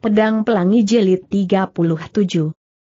Pedang Pelangi Jelit 37.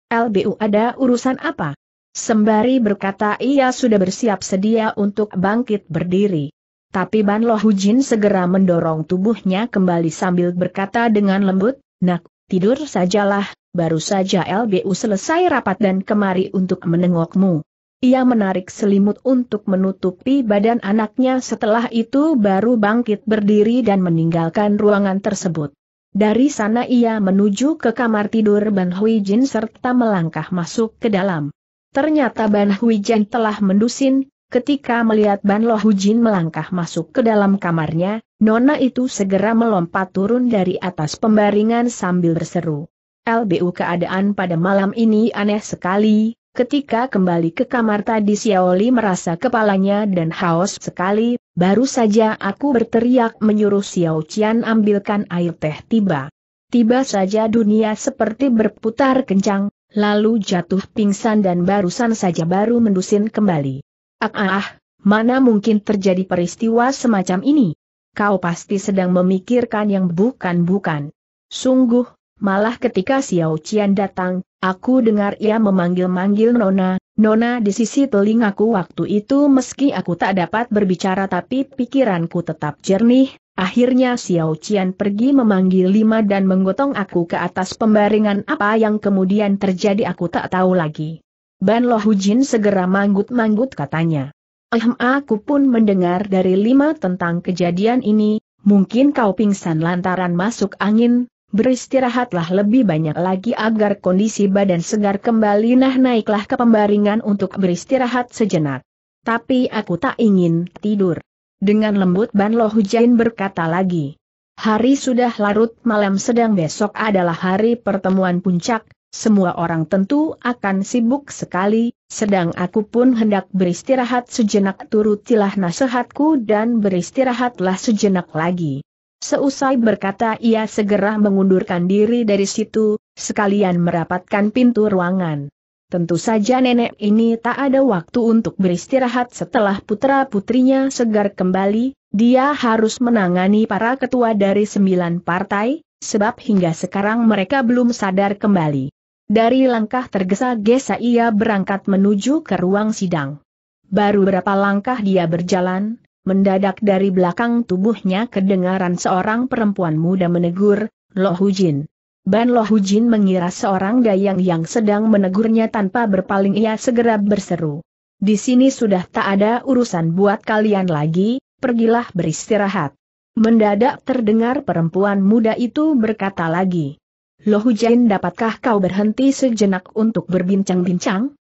LBU ada urusan apa? Sembari berkata ia sudah bersiap sedia untuk bangkit berdiri. Tapi Ban Lohujin segera mendorong tubuhnya kembali sambil berkata dengan lembut, Nak, tidur sajalah, baru saja LBU selesai rapat dan kemari untuk menengokmu. Ia menarik selimut untuk menutupi badan anaknya setelah itu baru bangkit berdiri dan meninggalkan ruangan tersebut. Dari sana ia menuju ke kamar tidur Ban Hui Jin serta melangkah masuk ke dalam. Ternyata Ban Hui Jin telah mendusin, ketika melihat Ban Lo Hu Jin melangkah masuk ke dalam kamarnya, Nona itu segera melompat turun dari atas pembaringan sambil berseru. LBU keadaan pada malam ini aneh sekali, Ketika kembali ke kamar tadi Xiaoli merasa kepalanya dan haus sekali, baru saja aku berteriak menyuruh Xiao Qian ambilkan air teh tiba. Tiba saja dunia seperti berputar kencang, lalu jatuh pingsan dan barusan saja baru mendusin kembali. Ah, ah, ah mana mungkin terjadi peristiwa semacam ini? Kau pasti sedang memikirkan yang bukan-bukan. Sungguh, Malah ketika Xiao Qian datang, aku dengar ia memanggil-manggil Nona, Nona di sisi telingaku waktu itu meski aku tak dapat berbicara tapi pikiranku tetap jernih, akhirnya Xiao Qian pergi memanggil lima dan menggotong aku ke atas pembaringan apa yang kemudian terjadi aku tak tahu lagi. Ban Lo Hujin segera manggut-manggut katanya. Ehm aku pun mendengar dari lima tentang kejadian ini, mungkin kau pingsan lantaran masuk angin, Beristirahatlah lebih banyak lagi agar kondisi badan segar kembali nah naiklah ke pembaringan untuk beristirahat sejenak. Tapi aku tak ingin tidur. Dengan lembut Ban Lo Hujain berkata lagi. Hari sudah larut malam sedang besok adalah hari pertemuan puncak, semua orang tentu akan sibuk sekali, sedang aku pun hendak beristirahat sejenak turutilah nasihatku dan beristirahatlah sejenak lagi. Seusai berkata ia segera mengundurkan diri dari situ, sekalian merapatkan pintu ruangan. Tentu saja nenek ini tak ada waktu untuk beristirahat setelah putra-putrinya segar kembali, dia harus menangani para ketua dari sembilan partai, sebab hingga sekarang mereka belum sadar kembali. Dari langkah tergesa-gesa ia berangkat menuju ke ruang sidang. Baru berapa langkah dia berjalan, mendadak dari belakang tubuhnya kedengaran seorang perempuan muda menegur, Lo Hujin. Ban Lo Hujin mengira seorang dayang yang sedang menegurnya tanpa berpaling ia segera berseru. Di sini sudah tak ada urusan buat kalian lagi, pergilah beristirahat. Mendadak terdengar perempuan muda itu berkata lagi. Lo Hujin dapatkah kau berhenti sejenak untuk berbincang-bincang?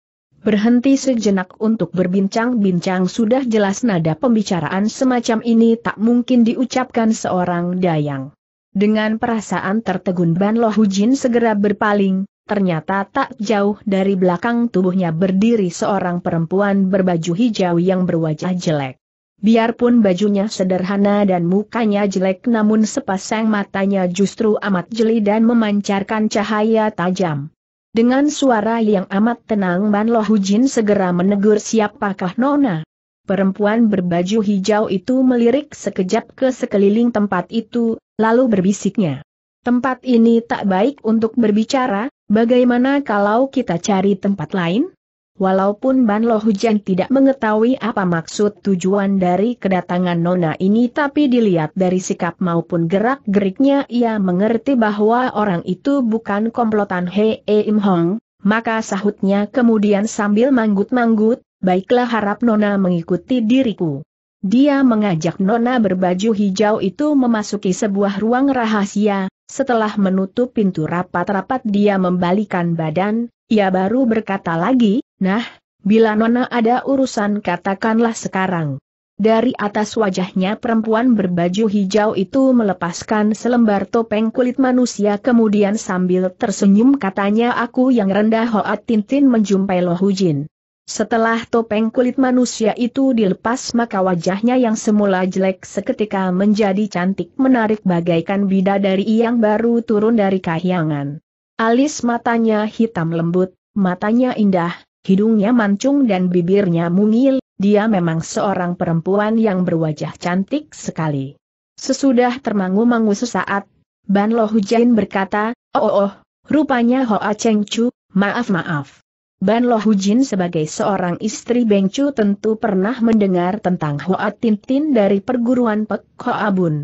Berhenti sejenak untuk berbincang-bincang sudah jelas nada pembicaraan semacam ini tak mungkin diucapkan seorang dayang. Dengan perasaan tertegun Ban Lo Hujin segera berpaling, ternyata tak jauh dari belakang tubuhnya berdiri seorang perempuan berbaju hijau yang berwajah jelek. Biarpun bajunya sederhana dan mukanya jelek namun sepasang matanya justru amat jeli dan memancarkan cahaya tajam. Dengan suara yang amat tenang Ban Lo Hujin segera menegur siapakah Nona. Perempuan berbaju hijau itu melirik sekejap ke sekeliling tempat itu, lalu berbisiknya. Tempat ini tak baik untuk berbicara, bagaimana kalau kita cari tempat lain? Walaupun Ban Lo Hujan tidak mengetahui apa maksud tujuan dari kedatangan Nona ini tapi dilihat dari sikap maupun gerak-geriknya ia mengerti bahwa orang itu bukan komplotan Hei e Im Hong, maka sahutnya kemudian sambil manggut-manggut, baiklah harap Nona mengikuti diriku. Dia mengajak Nona berbaju hijau itu memasuki sebuah ruang rahasia, setelah menutup pintu rapat-rapat dia membalikan badan, ia baru berkata lagi, nah, bila Nona ada urusan katakanlah sekarang. Dari atas wajahnya perempuan berbaju hijau itu melepaskan selembar topeng kulit manusia kemudian sambil tersenyum katanya aku yang rendah Hoat Tintin menjumpai Lohujin. Setelah topeng kulit manusia itu dilepas maka wajahnya yang semula jelek seketika menjadi cantik menarik bagaikan bidadari yang baru turun dari kahyangan. Alis matanya hitam lembut, matanya indah, hidungnya mancung dan bibirnya mungil, dia memang seorang perempuan yang berwajah cantik sekali. Sesudah termangu-mangu sesaat, Ban Lo Hujain berkata, Oh oh, oh rupanya Hoa Cheng Chu, maaf maaf. Ban Lo Hujin sebagai seorang istri Beng Chu tentu pernah mendengar tentang Hoa Tintin dari perguruan Pek Hoa Bun.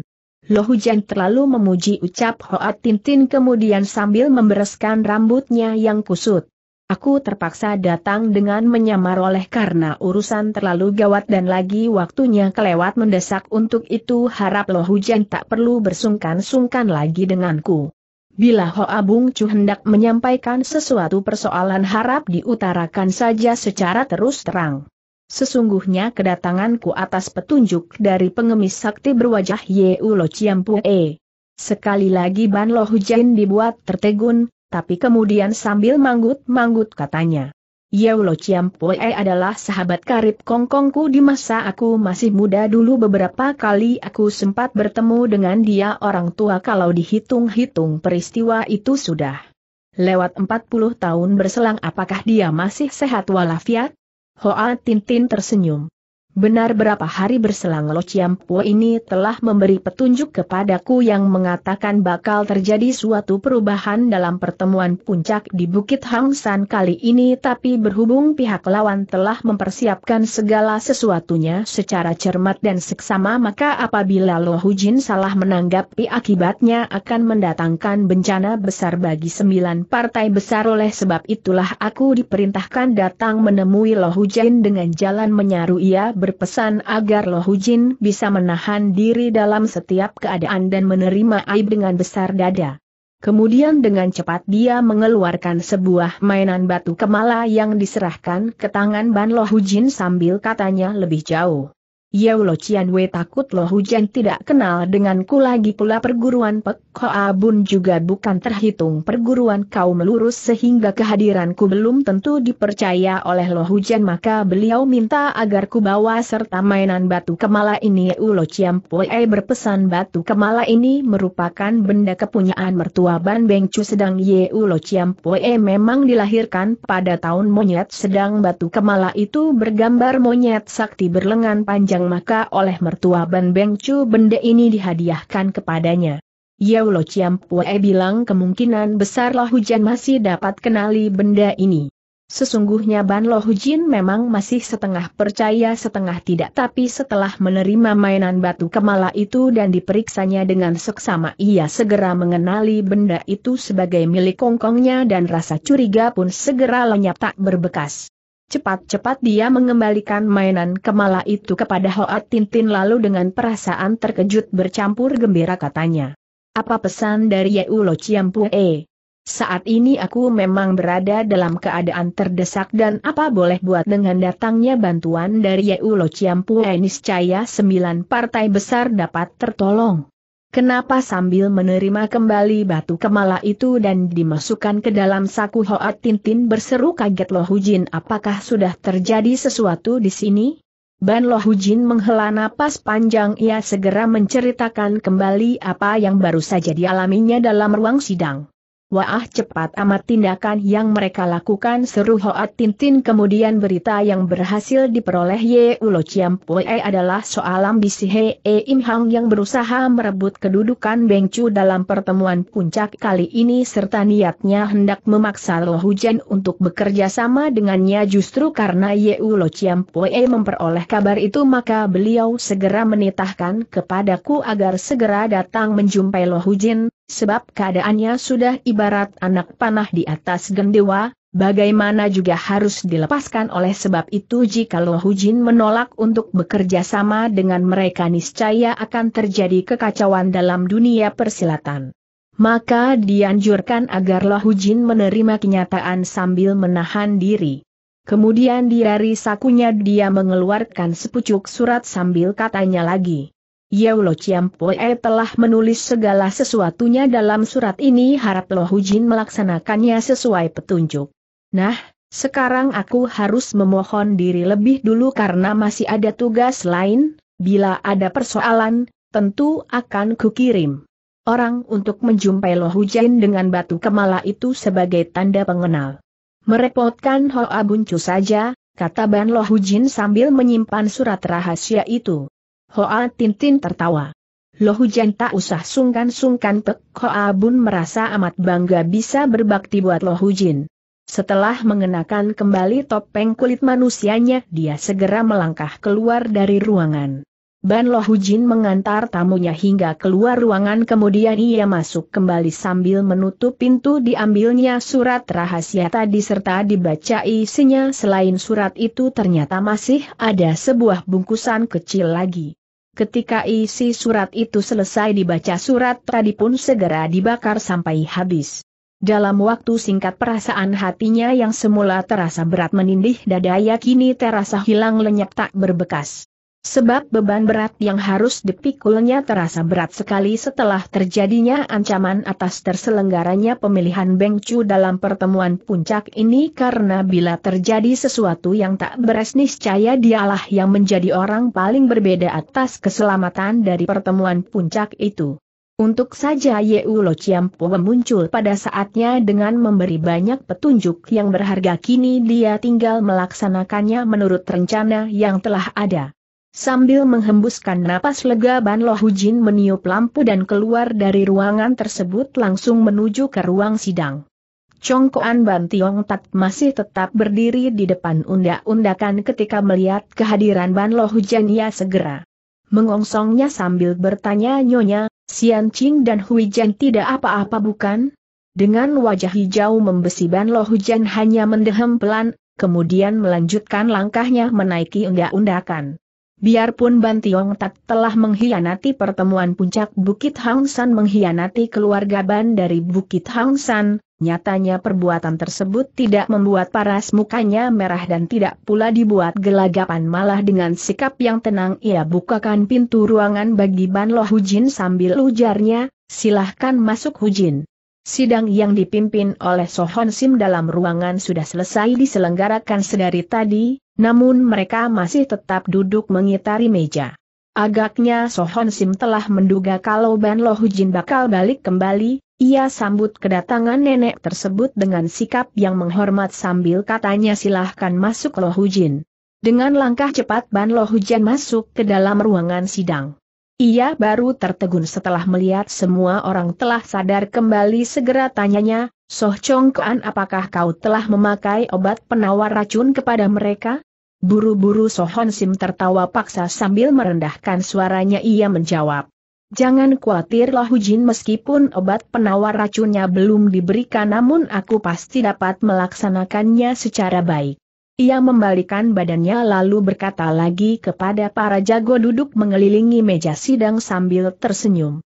Lo Hujan terlalu memuji ucap Hoat Tintin kemudian sambil membereskan rambutnya yang kusut. Aku terpaksa datang dengan menyamar oleh karena urusan terlalu gawat dan lagi waktunya kelewat mendesak untuk itu harap Lo Hujan tak perlu bersungkan-sungkan lagi denganku. Bila Hoa Bung Chu hendak menyampaikan sesuatu persoalan harap diutarakan saja secara terus terang. Sesungguhnya kedatanganku atas petunjuk dari pengemis sakti berwajah Ye Yeulo E. Sekali lagi Ban Lo Hujain dibuat tertegun, tapi kemudian sambil manggut-manggut katanya. Ye Yeulo E adalah sahabat karib kongkongku di masa aku masih muda dulu beberapa kali aku sempat bertemu dengan dia orang tua kalau dihitung-hitung peristiwa itu sudah. Lewat 40 tahun berselang apakah dia masih sehat walafiat? Hoa Tintin tersenyum. Benar berapa hari berselang Lo Chiampo ini telah memberi petunjuk kepadaku yang mengatakan bakal terjadi suatu perubahan dalam pertemuan puncak di Bukit Hang San kali ini tapi berhubung pihak lawan telah mempersiapkan segala sesuatunya secara cermat dan seksama maka apabila Lo Hujin salah menanggapi akibatnya akan mendatangkan bencana besar bagi sembilan partai besar oleh sebab itulah aku diperintahkan datang menemui Lo Hujin dengan jalan menyaru ia ber berpesan agar Lo Lohujin bisa menahan diri dalam setiap keadaan dan menerima aib dengan besar dada. Kemudian dengan cepat dia mengeluarkan sebuah mainan batu kemala yang diserahkan ke tangan Ban Lo Lohujin sambil katanya lebih jauh. Lo Cian Wei takut Lo Hujan tidak kenal denganku lagi pula perguruan Pek Hoa Bun juga bukan terhitung perguruan kaum lurus sehingga kehadiranku belum tentu dipercaya oleh Lo Hujan maka beliau minta agar ku bawa serta mainan batu kemala ini Lo Cian Pue berpesan batu kemala ini merupakan benda kepunyaan mertua Ban Beng Chu sedang Lo Cian Pue memang dilahirkan pada tahun monyet sedang batu kemala itu bergambar monyet sakti berlengan panjang maka oleh mertua Ban Beng Chu benda ini dihadiahkan kepadanya. Yao Lo Chiam Pue bilang kemungkinan besar Lo Hujan masih dapat kenali benda ini. Sesungguhnya Ban Lo Hujin memang masih setengah percaya setengah tidak tapi setelah menerima mainan batu kemala itu dan diperiksanya dengan seksama ia segera mengenali benda itu sebagai milik kongkongnya dan rasa curiga pun segera lenyap tak berbekas. Cepat-cepat dia mengembalikan mainan kemala itu kepada Hoat Tintin lalu dengan perasaan terkejut bercampur gembira katanya. Apa pesan dari Ciampu E? Saat ini aku memang berada dalam keadaan terdesak dan apa boleh buat dengan datangnya bantuan dari Ciampu E niscaya sembilan partai besar dapat tertolong. Kenapa sambil menerima kembali batu kemala itu dan dimasukkan ke dalam saku Hoat Tintin berseru kaget Loh Hujin apakah sudah terjadi sesuatu di sini? Ban Loh Hujin menghela napas panjang ia segera menceritakan kembali apa yang baru saja dialaminya dalam ruang sidang. Wah cepat amat tindakan yang mereka lakukan seru Hoat Tintin kemudian berita yang berhasil diperoleh Ye Ulo Chiam Pue adalah soal ambisi He E Im Hang yang berusaha merebut kedudukan Beng Chu dalam pertemuan puncak kali ini serta niatnya hendak memaksa Lo Hujan untuk bekerja sama dengannya justru karena Ye Ulo Chiam Pue memperoleh kabar itu maka beliau segera menitahkan kepadaku agar segera datang menjumpai Lo Hujan, sebab keadaannya sudah ibu ibarat anak panah di atas gendewa, bagaimana juga harus dilepaskan oleh sebab itu jika Lohujin menolak untuk bekerja sama dengan mereka niscaya akan terjadi kekacauan dalam dunia persilatan. Maka dianjurkan agar Lohujin menerima kenyataan sambil menahan diri. Kemudian dari sakunya dia mengeluarkan sepucuk surat sambil katanya lagi. Yaulo Chiampoe telah menulis segala sesuatunya dalam surat ini harap Lo Hujin melaksanakannya sesuai petunjuk. Nah, sekarang aku harus memohon diri lebih dulu karena masih ada tugas lain, bila ada persoalan, tentu akan kukirim. Orang untuk menjumpai Lo Hujin dengan batu kemala itu sebagai tanda pengenal. Merepotkan Hoa Buncu saja, kata Ban Lo Hujin sambil menyimpan surat rahasia itu. Hoa Tintin tertawa. Lo hujan tak usah sungkan-sungkan Pek Hoa Bun merasa amat bangga bisa berbakti buat Lo Hujin. Setelah mengenakan kembali topeng kulit manusianya, dia segera melangkah keluar dari ruangan. Ban Lo Hujin mengantar tamunya hingga keluar ruangan kemudian ia masuk kembali sambil menutup pintu diambilnya surat rahasia tadi serta dibaca isinya selain surat itu ternyata masih ada sebuah bungkusan kecil lagi. Ketika isi surat itu selesai dibaca surat tadi pun segera dibakar sampai habis. Dalam waktu singkat perasaan hatinya yang semula terasa berat menindih dada kini terasa hilang lenyap tak berbekas. Sebab beban berat yang harus dipikulnya terasa berat sekali setelah terjadinya ancaman atas terselenggaranya pemilihan Beng Chu dalam pertemuan puncak ini karena bila terjadi sesuatu yang tak beres niscaya dialah yang menjadi orang paling berbeda atas keselamatan dari pertemuan puncak itu. Untuk saja Yeu Lo Chiampo muncul pada saatnya dengan memberi banyak petunjuk yang berharga kini dia tinggal melaksanakannya menurut rencana yang telah ada. Sambil menghembuskan napas lega Ban Lo Hujin meniup lampu dan keluar dari ruangan tersebut langsung menuju ke ruang sidang. Congkoan Ban Tiong Tat masih tetap berdiri di depan undak-undakan ketika melihat kehadiran Ban Lo Hujin ia segera. Mengongsongnya sambil bertanya nyonya, Sian Ching dan Hui Jan tidak apa-apa bukan? Dengan wajah hijau membesi Ban Lo hanya mendehem pelan, kemudian melanjutkan langkahnya menaiki undak-undakan. Biarpun Bantiong Tak telah mengkhianati pertemuan puncak Bukit Hang San mengkhianati keluarga Ban dari Bukit Hang San, nyatanya perbuatan tersebut tidak membuat paras mukanya merah dan tidak pula dibuat gelagapan malah dengan sikap yang tenang ia bukakan pintu ruangan bagi Ban Lo Hujin sambil ujarnya, silahkan masuk Hujin. Sidang yang dipimpin oleh Sohon Sim dalam ruangan sudah selesai diselenggarakan sedari tadi, namun mereka masih tetap duduk mengitari meja. Agaknya Sohon Sim telah menduga kalau Ban Lo Hujin bakal balik kembali, ia sambut kedatangan nenek tersebut dengan sikap yang menghormat sambil katanya silahkan masuk Lo Hujin. Dengan langkah cepat Ban Lo Hujin masuk ke dalam ruangan sidang. Ia baru tertegun setelah melihat semua orang telah sadar kembali segera tanyanya, Soh Chong Kuan apakah kau telah memakai obat penawar racun kepada mereka? Buru-buru Sohon Sim tertawa paksa sambil merendahkan suaranya ia menjawab. Jangan khawatir Lahu Jin meskipun obat penawar racunnya belum diberikan namun aku pasti dapat melaksanakannya secara baik. Ia membalikan badannya lalu berkata lagi kepada para jago duduk mengelilingi meja sidang sambil tersenyum.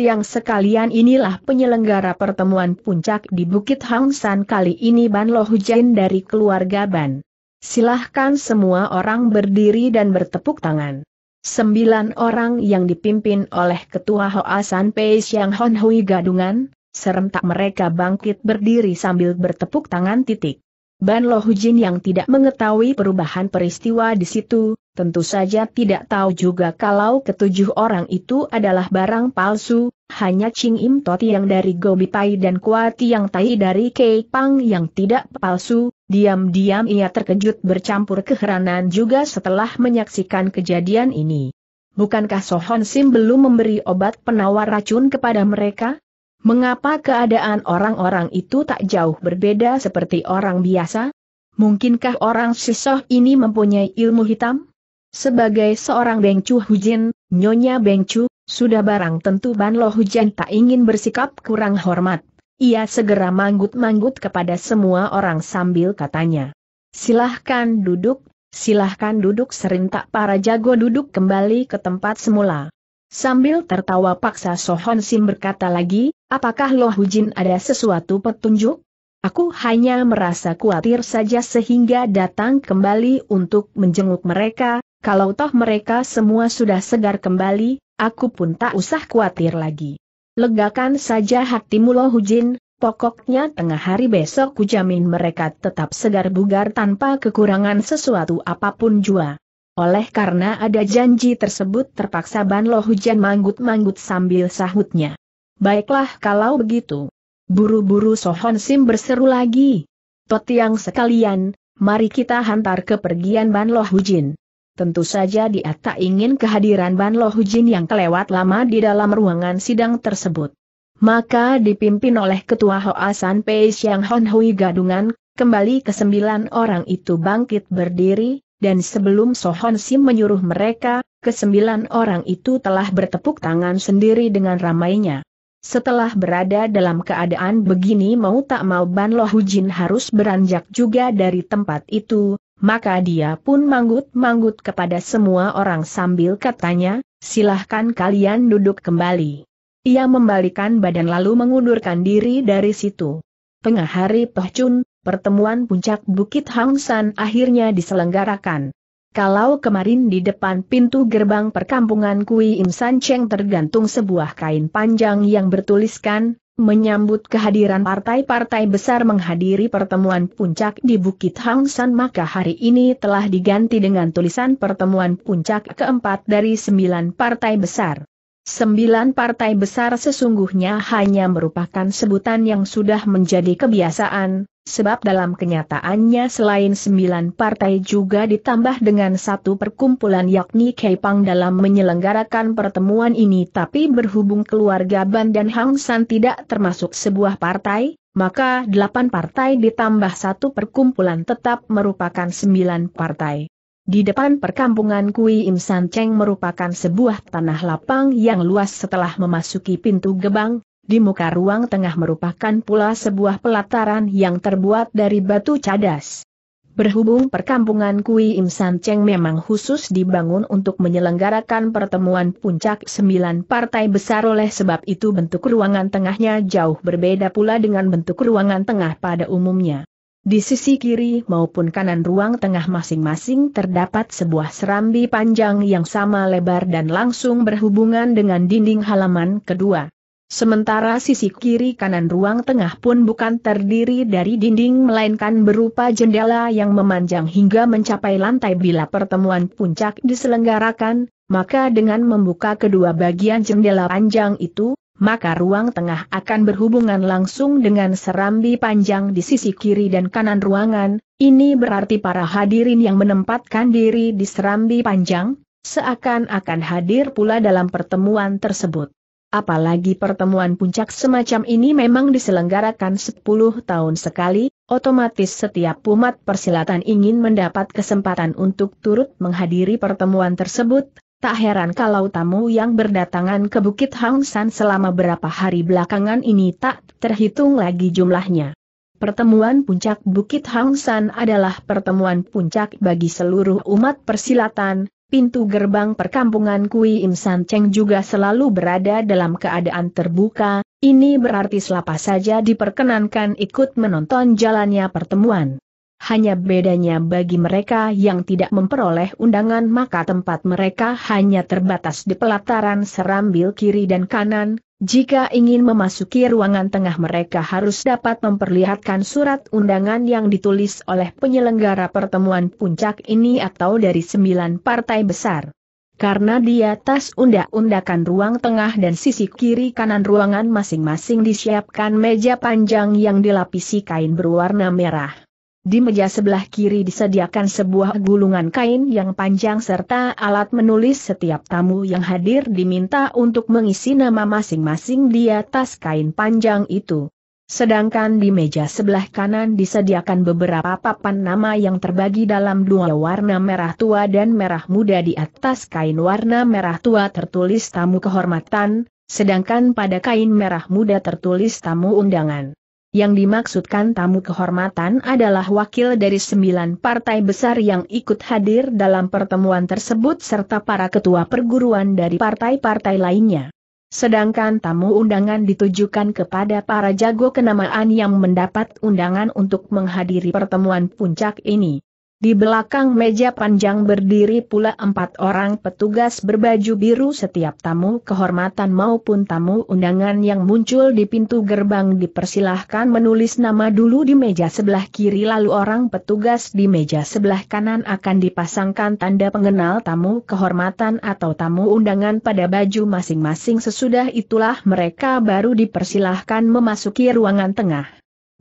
yang sekalian inilah penyelenggara pertemuan puncak di Bukit Hang San kali ini Ban Lohujain dari keluarga Ban. Silahkan semua orang berdiri dan bertepuk tangan. Sembilan orang yang dipimpin oleh Ketua Hoa San Pei Xiang Hon Hui Gadungan, serentak mereka bangkit berdiri sambil bertepuk tangan titik. Ban Lohujin yang tidak mengetahui perubahan peristiwa di situ, tentu saja tidak tahu juga kalau ketujuh orang itu adalah barang palsu, hanya Ching Im Toti yang dari Gobi Pai dan Kuati yang Tai dari Kei Pang yang tidak palsu, diam-diam ia terkejut bercampur keheranan juga setelah menyaksikan kejadian ini. Bukankah Sohon Sim belum memberi obat penawar racun kepada mereka? Mengapa keadaan orang-orang itu tak jauh berbeda seperti orang biasa? Mungkinkah orang Sisoh ini mempunyai ilmu hitam? Sebagai seorang Bengcu Hujin, Nyonya Bengcu, sudah barang tentu Ban Lo Hujan tak ingin bersikap kurang hormat. Ia segera manggut-manggut kepada semua orang sambil katanya. Silahkan duduk, silahkan duduk serintak para jago duduk kembali ke tempat semula. Sambil tertawa paksa Sohon Sim berkata lagi, apakah Loh Hujin ada sesuatu petunjuk? Aku hanya merasa khawatir saja sehingga datang kembali untuk menjenguk mereka, kalau toh mereka semua sudah segar kembali, aku pun tak usah khawatir lagi. Legakan saja hatimu Loh Hujin, pokoknya tengah hari besok kujamin mereka tetap segar bugar tanpa kekurangan sesuatu apapun jua. Oleh karena ada janji tersebut terpaksa Ban Lo Hujan manggut-manggut sambil sahutnya. Baiklah kalau begitu. Buru-buru Sohon Sim berseru lagi. Totiang sekalian, mari kita hantar kepergian Ban Lo Hujin. Tentu saja dia tak ingin kehadiran Ban Lo Hujin yang kelewat lama di dalam ruangan sidang tersebut. Maka dipimpin oleh Ketua Hoasan Pei Xiang Hon Hui Gadungan, kembali ke sembilan orang itu bangkit berdiri, dan sebelum Sohon Sim menyuruh mereka, kesembilan orang itu telah bertepuk tangan sendiri dengan ramainya. Setelah berada dalam keadaan begini mau tak mau Ban Lo Hujin harus beranjak juga dari tempat itu, maka dia pun manggut-manggut kepada semua orang sambil katanya, silahkan kalian duduk kembali. Ia membalikan badan lalu mengundurkan diri dari situ. Tengah hari Pohcun, pertemuan puncak Bukit Hangsan akhirnya diselenggarakan. Kalau kemarin di depan pintu gerbang perkampungan Kui Im San Cheng tergantung sebuah kain panjang yang bertuliskan, menyambut kehadiran partai-partai besar menghadiri pertemuan puncak di Bukit Hangsan maka hari ini telah diganti dengan tulisan pertemuan puncak keempat dari sembilan partai besar. Sembilan partai besar sesungguhnya hanya merupakan sebutan yang sudah menjadi kebiasaan, sebab dalam kenyataannya selain sembilan partai juga ditambah dengan satu perkumpulan yakni Kepang dalam menyelenggarakan pertemuan ini tapi berhubung keluarga Ban dan Hang San tidak termasuk sebuah partai, maka delapan partai ditambah satu perkumpulan tetap merupakan sembilan partai. Di depan perkampungan Kui Im San Cheng merupakan sebuah tanah lapang yang luas setelah memasuki pintu gebang, di muka ruang tengah merupakan pula sebuah pelataran yang terbuat dari batu cadas. Berhubung perkampungan Kui Im San Cheng memang khusus dibangun untuk menyelenggarakan pertemuan puncak sembilan partai besar oleh sebab itu bentuk ruangan tengahnya jauh berbeda pula dengan bentuk ruangan tengah pada umumnya. Di sisi kiri maupun kanan ruang tengah masing-masing terdapat sebuah serambi panjang yang sama lebar dan langsung berhubungan dengan dinding halaman kedua. Sementara sisi kiri kanan ruang tengah pun bukan terdiri dari dinding melainkan berupa jendela yang memanjang hingga mencapai lantai bila pertemuan puncak diselenggarakan, maka dengan membuka kedua bagian jendela panjang itu, maka ruang tengah akan berhubungan langsung dengan serambi panjang di sisi kiri dan kanan ruangan, ini berarti para hadirin yang menempatkan diri di serambi panjang, seakan-akan hadir pula dalam pertemuan tersebut. Apalagi pertemuan puncak semacam ini memang diselenggarakan 10 tahun sekali, otomatis setiap umat persilatan ingin mendapat kesempatan untuk turut menghadiri pertemuan tersebut, tak heran kalau tamu yang berdatangan ke Bukit Hang San selama berapa hari belakangan ini tak terhitung lagi jumlahnya. Pertemuan puncak Bukit Hang San adalah pertemuan puncak bagi seluruh umat persilatan, pintu gerbang perkampungan Kui Im San Cheng juga selalu berada dalam keadaan terbuka, ini berarti selapa saja diperkenankan ikut menonton jalannya pertemuan. Hanya bedanya bagi mereka yang tidak memperoleh undangan maka tempat mereka hanya terbatas di pelataran serambil kiri dan kanan, jika ingin memasuki ruangan tengah mereka harus dapat memperlihatkan surat undangan yang ditulis oleh penyelenggara pertemuan puncak ini atau dari sembilan partai besar. Karena di atas undak-undakan ruang tengah dan sisi kiri kanan ruangan masing-masing disiapkan meja panjang yang dilapisi kain berwarna merah. Di meja sebelah kiri disediakan sebuah gulungan kain yang panjang serta alat menulis setiap tamu yang hadir diminta untuk mengisi nama masing-masing di atas kain panjang itu. Sedangkan di meja sebelah kanan disediakan beberapa papan nama yang terbagi dalam dua warna merah tua dan merah muda di atas kain warna merah tua tertulis tamu kehormatan, sedangkan pada kain merah muda tertulis tamu undangan. Yang dimaksudkan tamu kehormatan adalah wakil dari sembilan partai besar yang ikut hadir dalam pertemuan tersebut serta para ketua perguruan dari partai-partai lainnya. Sedangkan tamu undangan ditujukan kepada para jago kenamaan yang mendapat undangan untuk menghadiri pertemuan puncak ini. Di belakang meja panjang berdiri pula empat orang petugas berbaju biru setiap tamu kehormatan maupun tamu undangan yang muncul di pintu gerbang dipersilahkan menulis nama dulu di meja sebelah kiri lalu orang petugas di meja sebelah kanan akan dipasangkan tanda pengenal tamu kehormatan atau tamu undangan pada baju masing-masing sesudah itulah mereka baru dipersilahkan memasuki ruangan tengah.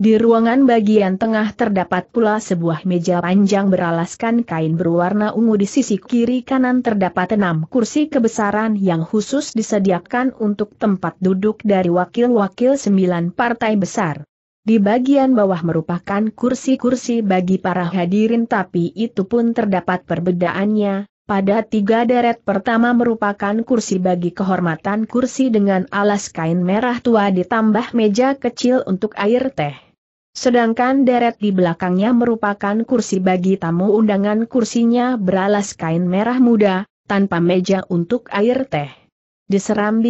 Di ruangan bagian tengah terdapat pula sebuah meja panjang beralaskan kain berwarna ungu di sisi kiri kanan terdapat enam kursi kebesaran yang khusus disediakan untuk tempat duduk dari wakil-wakil sembilan partai besar. Di bagian bawah merupakan kursi-kursi bagi para hadirin tapi itu pun terdapat perbedaannya, pada tiga deret pertama merupakan kursi bagi kehormatan kursi dengan alas kain merah tua ditambah meja kecil untuk air teh. Sedangkan deret di belakangnya merupakan kursi bagi tamu undangan kursinya beralas kain merah muda, tanpa meja untuk air teh. Di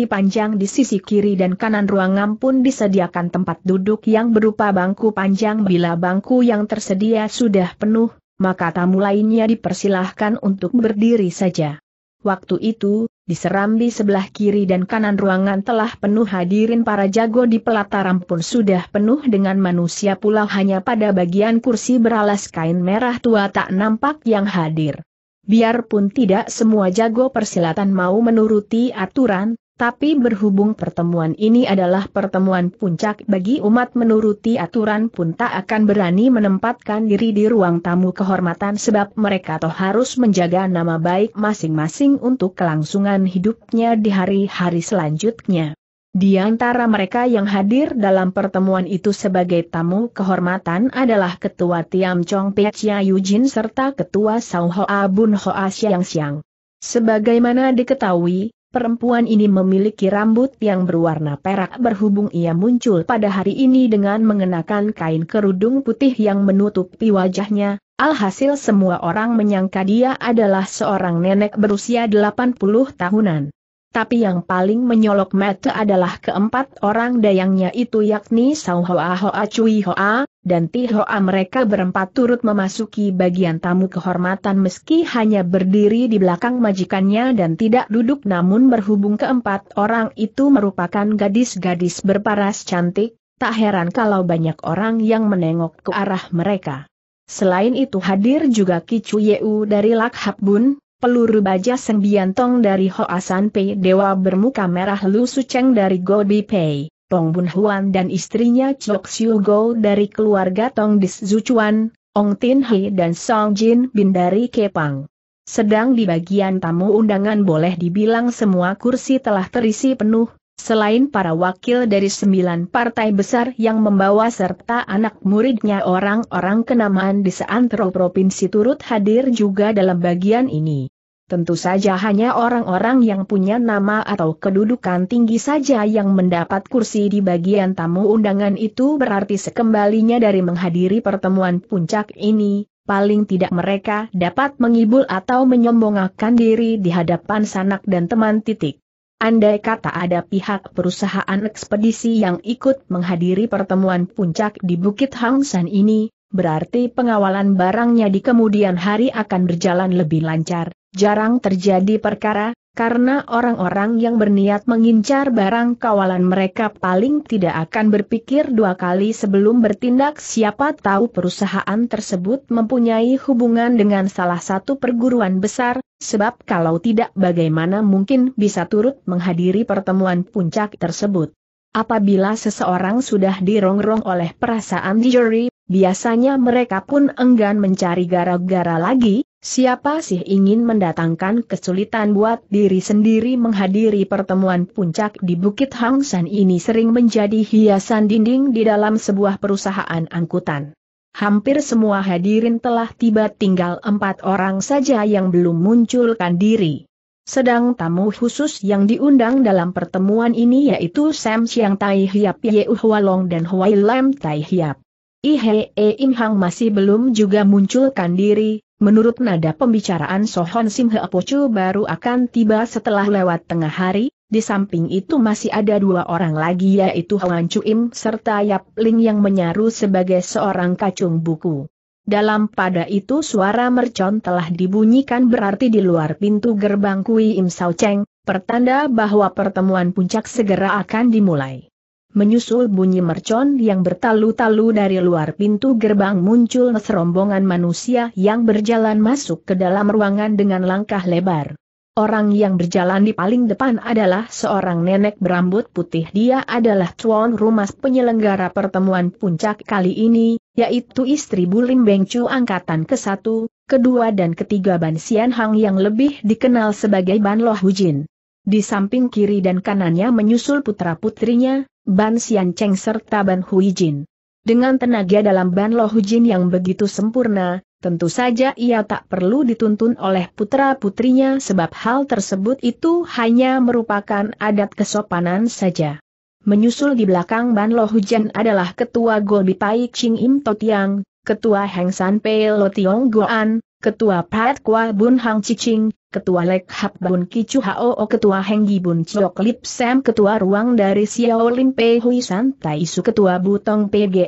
panjang di sisi kiri dan kanan ruangan pun disediakan tempat duduk yang berupa bangku panjang bila bangku yang tersedia sudah penuh, maka tamu lainnya dipersilahkan untuk berdiri saja. Waktu itu, di serambi sebelah kiri dan kanan ruangan telah penuh hadirin para jago di pelataran pun sudah penuh dengan manusia pula hanya pada bagian kursi beralas kain merah tua tak nampak yang hadir. Biarpun tidak semua jago persilatan mau menuruti aturan, tapi berhubung pertemuan ini adalah pertemuan puncak bagi umat menuruti aturan pun tak akan berani menempatkan diri di ruang tamu kehormatan sebab mereka toh harus menjaga nama baik masing-masing untuk kelangsungan hidupnya di hari-hari selanjutnya. Di antara mereka yang hadir dalam pertemuan itu sebagai tamu kehormatan adalah Ketua Tiam Chong Pei Chia Yujin serta Ketua Sao Hoa Bun Hoa Siang Siang. Sebagaimana diketahui, Perempuan ini memiliki rambut yang berwarna perak berhubung ia muncul pada hari ini dengan mengenakan kain kerudung putih yang menutupi wajahnya. Alhasil semua orang menyangka dia adalah seorang nenek berusia 80 tahunan tapi yang paling menyolok mata adalah keempat orang dayangnya itu yakni Sao Hoa Hoa Cui Hoa, dan Ti Hoa mereka berempat turut memasuki bagian tamu kehormatan meski hanya berdiri di belakang majikannya dan tidak duduk namun berhubung keempat orang itu merupakan gadis-gadis berparas cantik, tak heran kalau banyak orang yang menengok ke arah mereka. Selain itu hadir juga Ki Yeu dari Lakhabun peluru baja Seng Biantong dari Hoasan Pei Dewa bermuka merah Lu Cheng dari Gobi Pei, Tong Bun Huan dan istrinya Chok Siu Go dari keluarga Tong Dis Zuchuan, Ong Tin He dan Song Jin Bin dari Kepang. Sedang di bagian tamu undangan boleh dibilang semua kursi telah terisi penuh, Selain para wakil dari sembilan partai besar yang membawa serta anak muridnya orang-orang kenamaan di seantero provinsi turut hadir juga dalam bagian ini. Tentu saja hanya orang-orang yang punya nama atau kedudukan tinggi saja yang mendapat kursi di bagian tamu undangan itu berarti sekembalinya dari menghadiri pertemuan puncak ini, paling tidak mereka dapat mengibul atau menyombongkan diri di hadapan sanak dan teman titik. Andai kata ada pihak perusahaan ekspedisi yang ikut menghadiri pertemuan puncak di Bukit Hangsan ini, berarti pengawalan barangnya di kemudian hari akan berjalan lebih lancar Jarang terjadi perkara, karena orang-orang yang berniat mengincar barang kawalan mereka paling tidak akan berpikir dua kali sebelum bertindak siapa tahu perusahaan tersebut mempunyai hubungan dengan salah satu perguruan besar, sebab kalau tidak bagaimana mungkin bisa turut menghadiri pertemuan puncak tersebut. Apabila seseorang sudah dirongrong oleh perasaan di juri, biasanya mereka pun enggan mencari gara-gara lagi, Siapa sih ingin mendatangkan kesulitan buat diri sendiri menghadiri pertemuan puncak di Bukit Hangsan ini sering menjadi hiasan dinding di dalam sebuah perusahaan angkutan. Hampir semua hadirin telah tiba tinggal empat orang saja yang belum munculkan diri. Sedang tamu khusus yang diundang dalam pertemuan ini yaitu Sam Siang Tai Hiap Ye Hualong dan Huai Lam Tai Hiap. Ihe Im Hang masih belum juga munculkan diri, Menurut nada pembicaraan Sohon Sim Heapocu baru akan tiba setelah lewat tengah hari, di samping itu masih ada dua orang lagi yaitu Hoan Im serta Yap Ling yang menyaru sebagai seorang kacung buku. Dalam pada itu suara mercon telah dibunyikan berarti di luar pintu gerbang Kui Im Sao Cheng, pertanda bahwa pertemuan puncak segera akan dimulai. Menyusul bunyi mercon yang bertalu-talu dari luar pintu gerbang muncul serombongan manusia yang berjalan masuk ke dalam ruangan dengan langkah lebar. Orang yang berjalan di paling depan adalah seorang nenek berambut putih. Dia adalah tuan rumah penyelenggara pertemuan puncak kali ini, yaitu istri Bulim Bengcu angkatan ke-1, ke-2 dan ketiga Ban Sian Hang yang lebih dikenal sebagai Ban Loh Hujin. Di samping kiri dan kanannya menyusul putra-putrinya, Ban Xian Cheng serta Ban Hui Jin. Dengan tenaga dalam Ban Lo Hujin yang begitu sempurna, tentu saja ia tak perlu dituntun oleh putra-putrinya sebab hal tersebut itu hanya merupakan adat kesopanan saja. Menyusul di belakang Ban Lo Hujan adalah Ketua Gobi Pai Ching Im Totiang, Ketua Heng San Pei Lo Tiong Goan, Ketua Pat Kwa Bun Hang Cicing, Ketua Lek Hap Bun Kicu Hao Ketua Heng Bun Chok Lip Sam Ketua Ruang dari Xiao Lim Pei Hui San Tai Su Ketua Butong G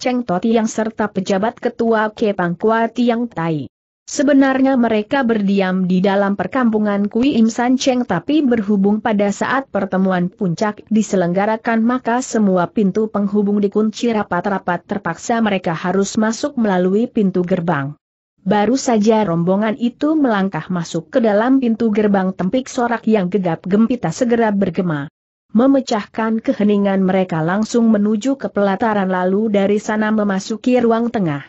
Cheng Toti yang serta pejabat Ketua Kepang Kwa Tiang Tai. Sebenarnya mereka berdiam di dalam perkampungan Kui Im San Cheng tapi berhubung pada saat pertemuan puncak diselenggarakan maka semua pintu penghubung dikunci rapat-rapat terpaksa mereka harus masuk melalui pintu gerbang. Baru saja rombongan itu melangkah masuk ke dalam pintu gerbang tempik sorak yang gegap gempita segera bergema. Memecahkan keheningan mereka langsung menuju ke pelataran lalu dari sana memasuki ruang tengah.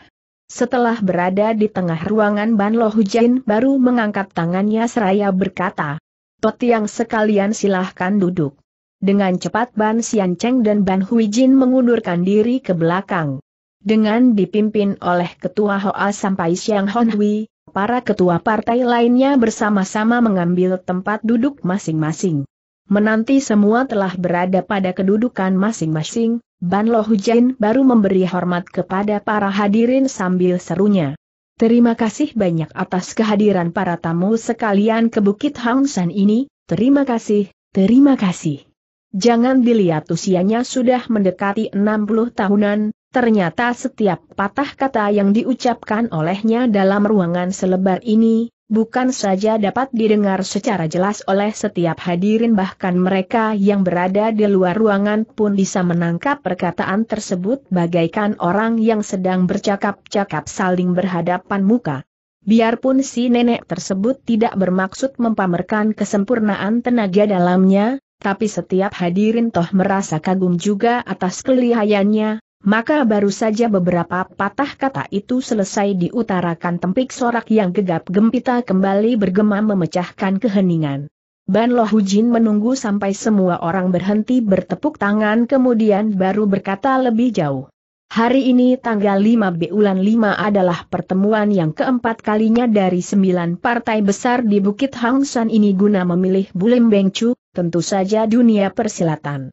Setelah berada di tengah ruangan Ban Lo Hujain baru mengangkat tangannya seraya berkata, Totiang sekalian silahkan duduk. Dengan cepat Ban Sian dan Ban Hui mengundurkan diri ke belakang. Dengan dipimpin oleh Ketua Hoa sampai Siang Hon Hui, para ketua partai lainnya bersama-sama mengambil tempat duduk masing-masing. Menanti semua telah berada pada kedudukan masing-masing, Ban Lo Hujain baru memberi hormat kepada para hadirin sambil serunya. Terima kasih banyak atas kehadiran para tamu sekalian ke Bukit Hang San ini, terima kasih, terima kasih. Jangan dilihat usianya sudah mendekati 60 tahunan, Ternyata setiap patah kata yang diucapkan olehnya dalam ruangan selebar ini, bukan saja dapat didengar secara jelas oleh setiap hadirin bahkan mereka yang berada di luar ruangan pun bisa menangkap perkataan tersebut bagaikan orang yang sedang bercakap-cakap saling berhadapan muka. Biarpun si nenek tersebut tidak bermaksud mempamerkan kesempurnaan tenaga dalamnya, tapi setiap hadirin toh merasa kagum juga atas kelihayannya, maka baru saja beberapa patah kata itu selesai diutarakan tempik sorak yang gegap gempita kembali bergema memecahkan keheningan. Ban Lohujin menunggu sampai semua orang berhenti bertepuk tangan kemudian baru berkata lebih jauh. Hari ini tanggal 5 bulan 5 adalah pertemuan yang keempat kalinya dari sembilan partai besar di Bukit Hangsan ini guna memilih Bulim Bengcu, tentu saja dunia persilatan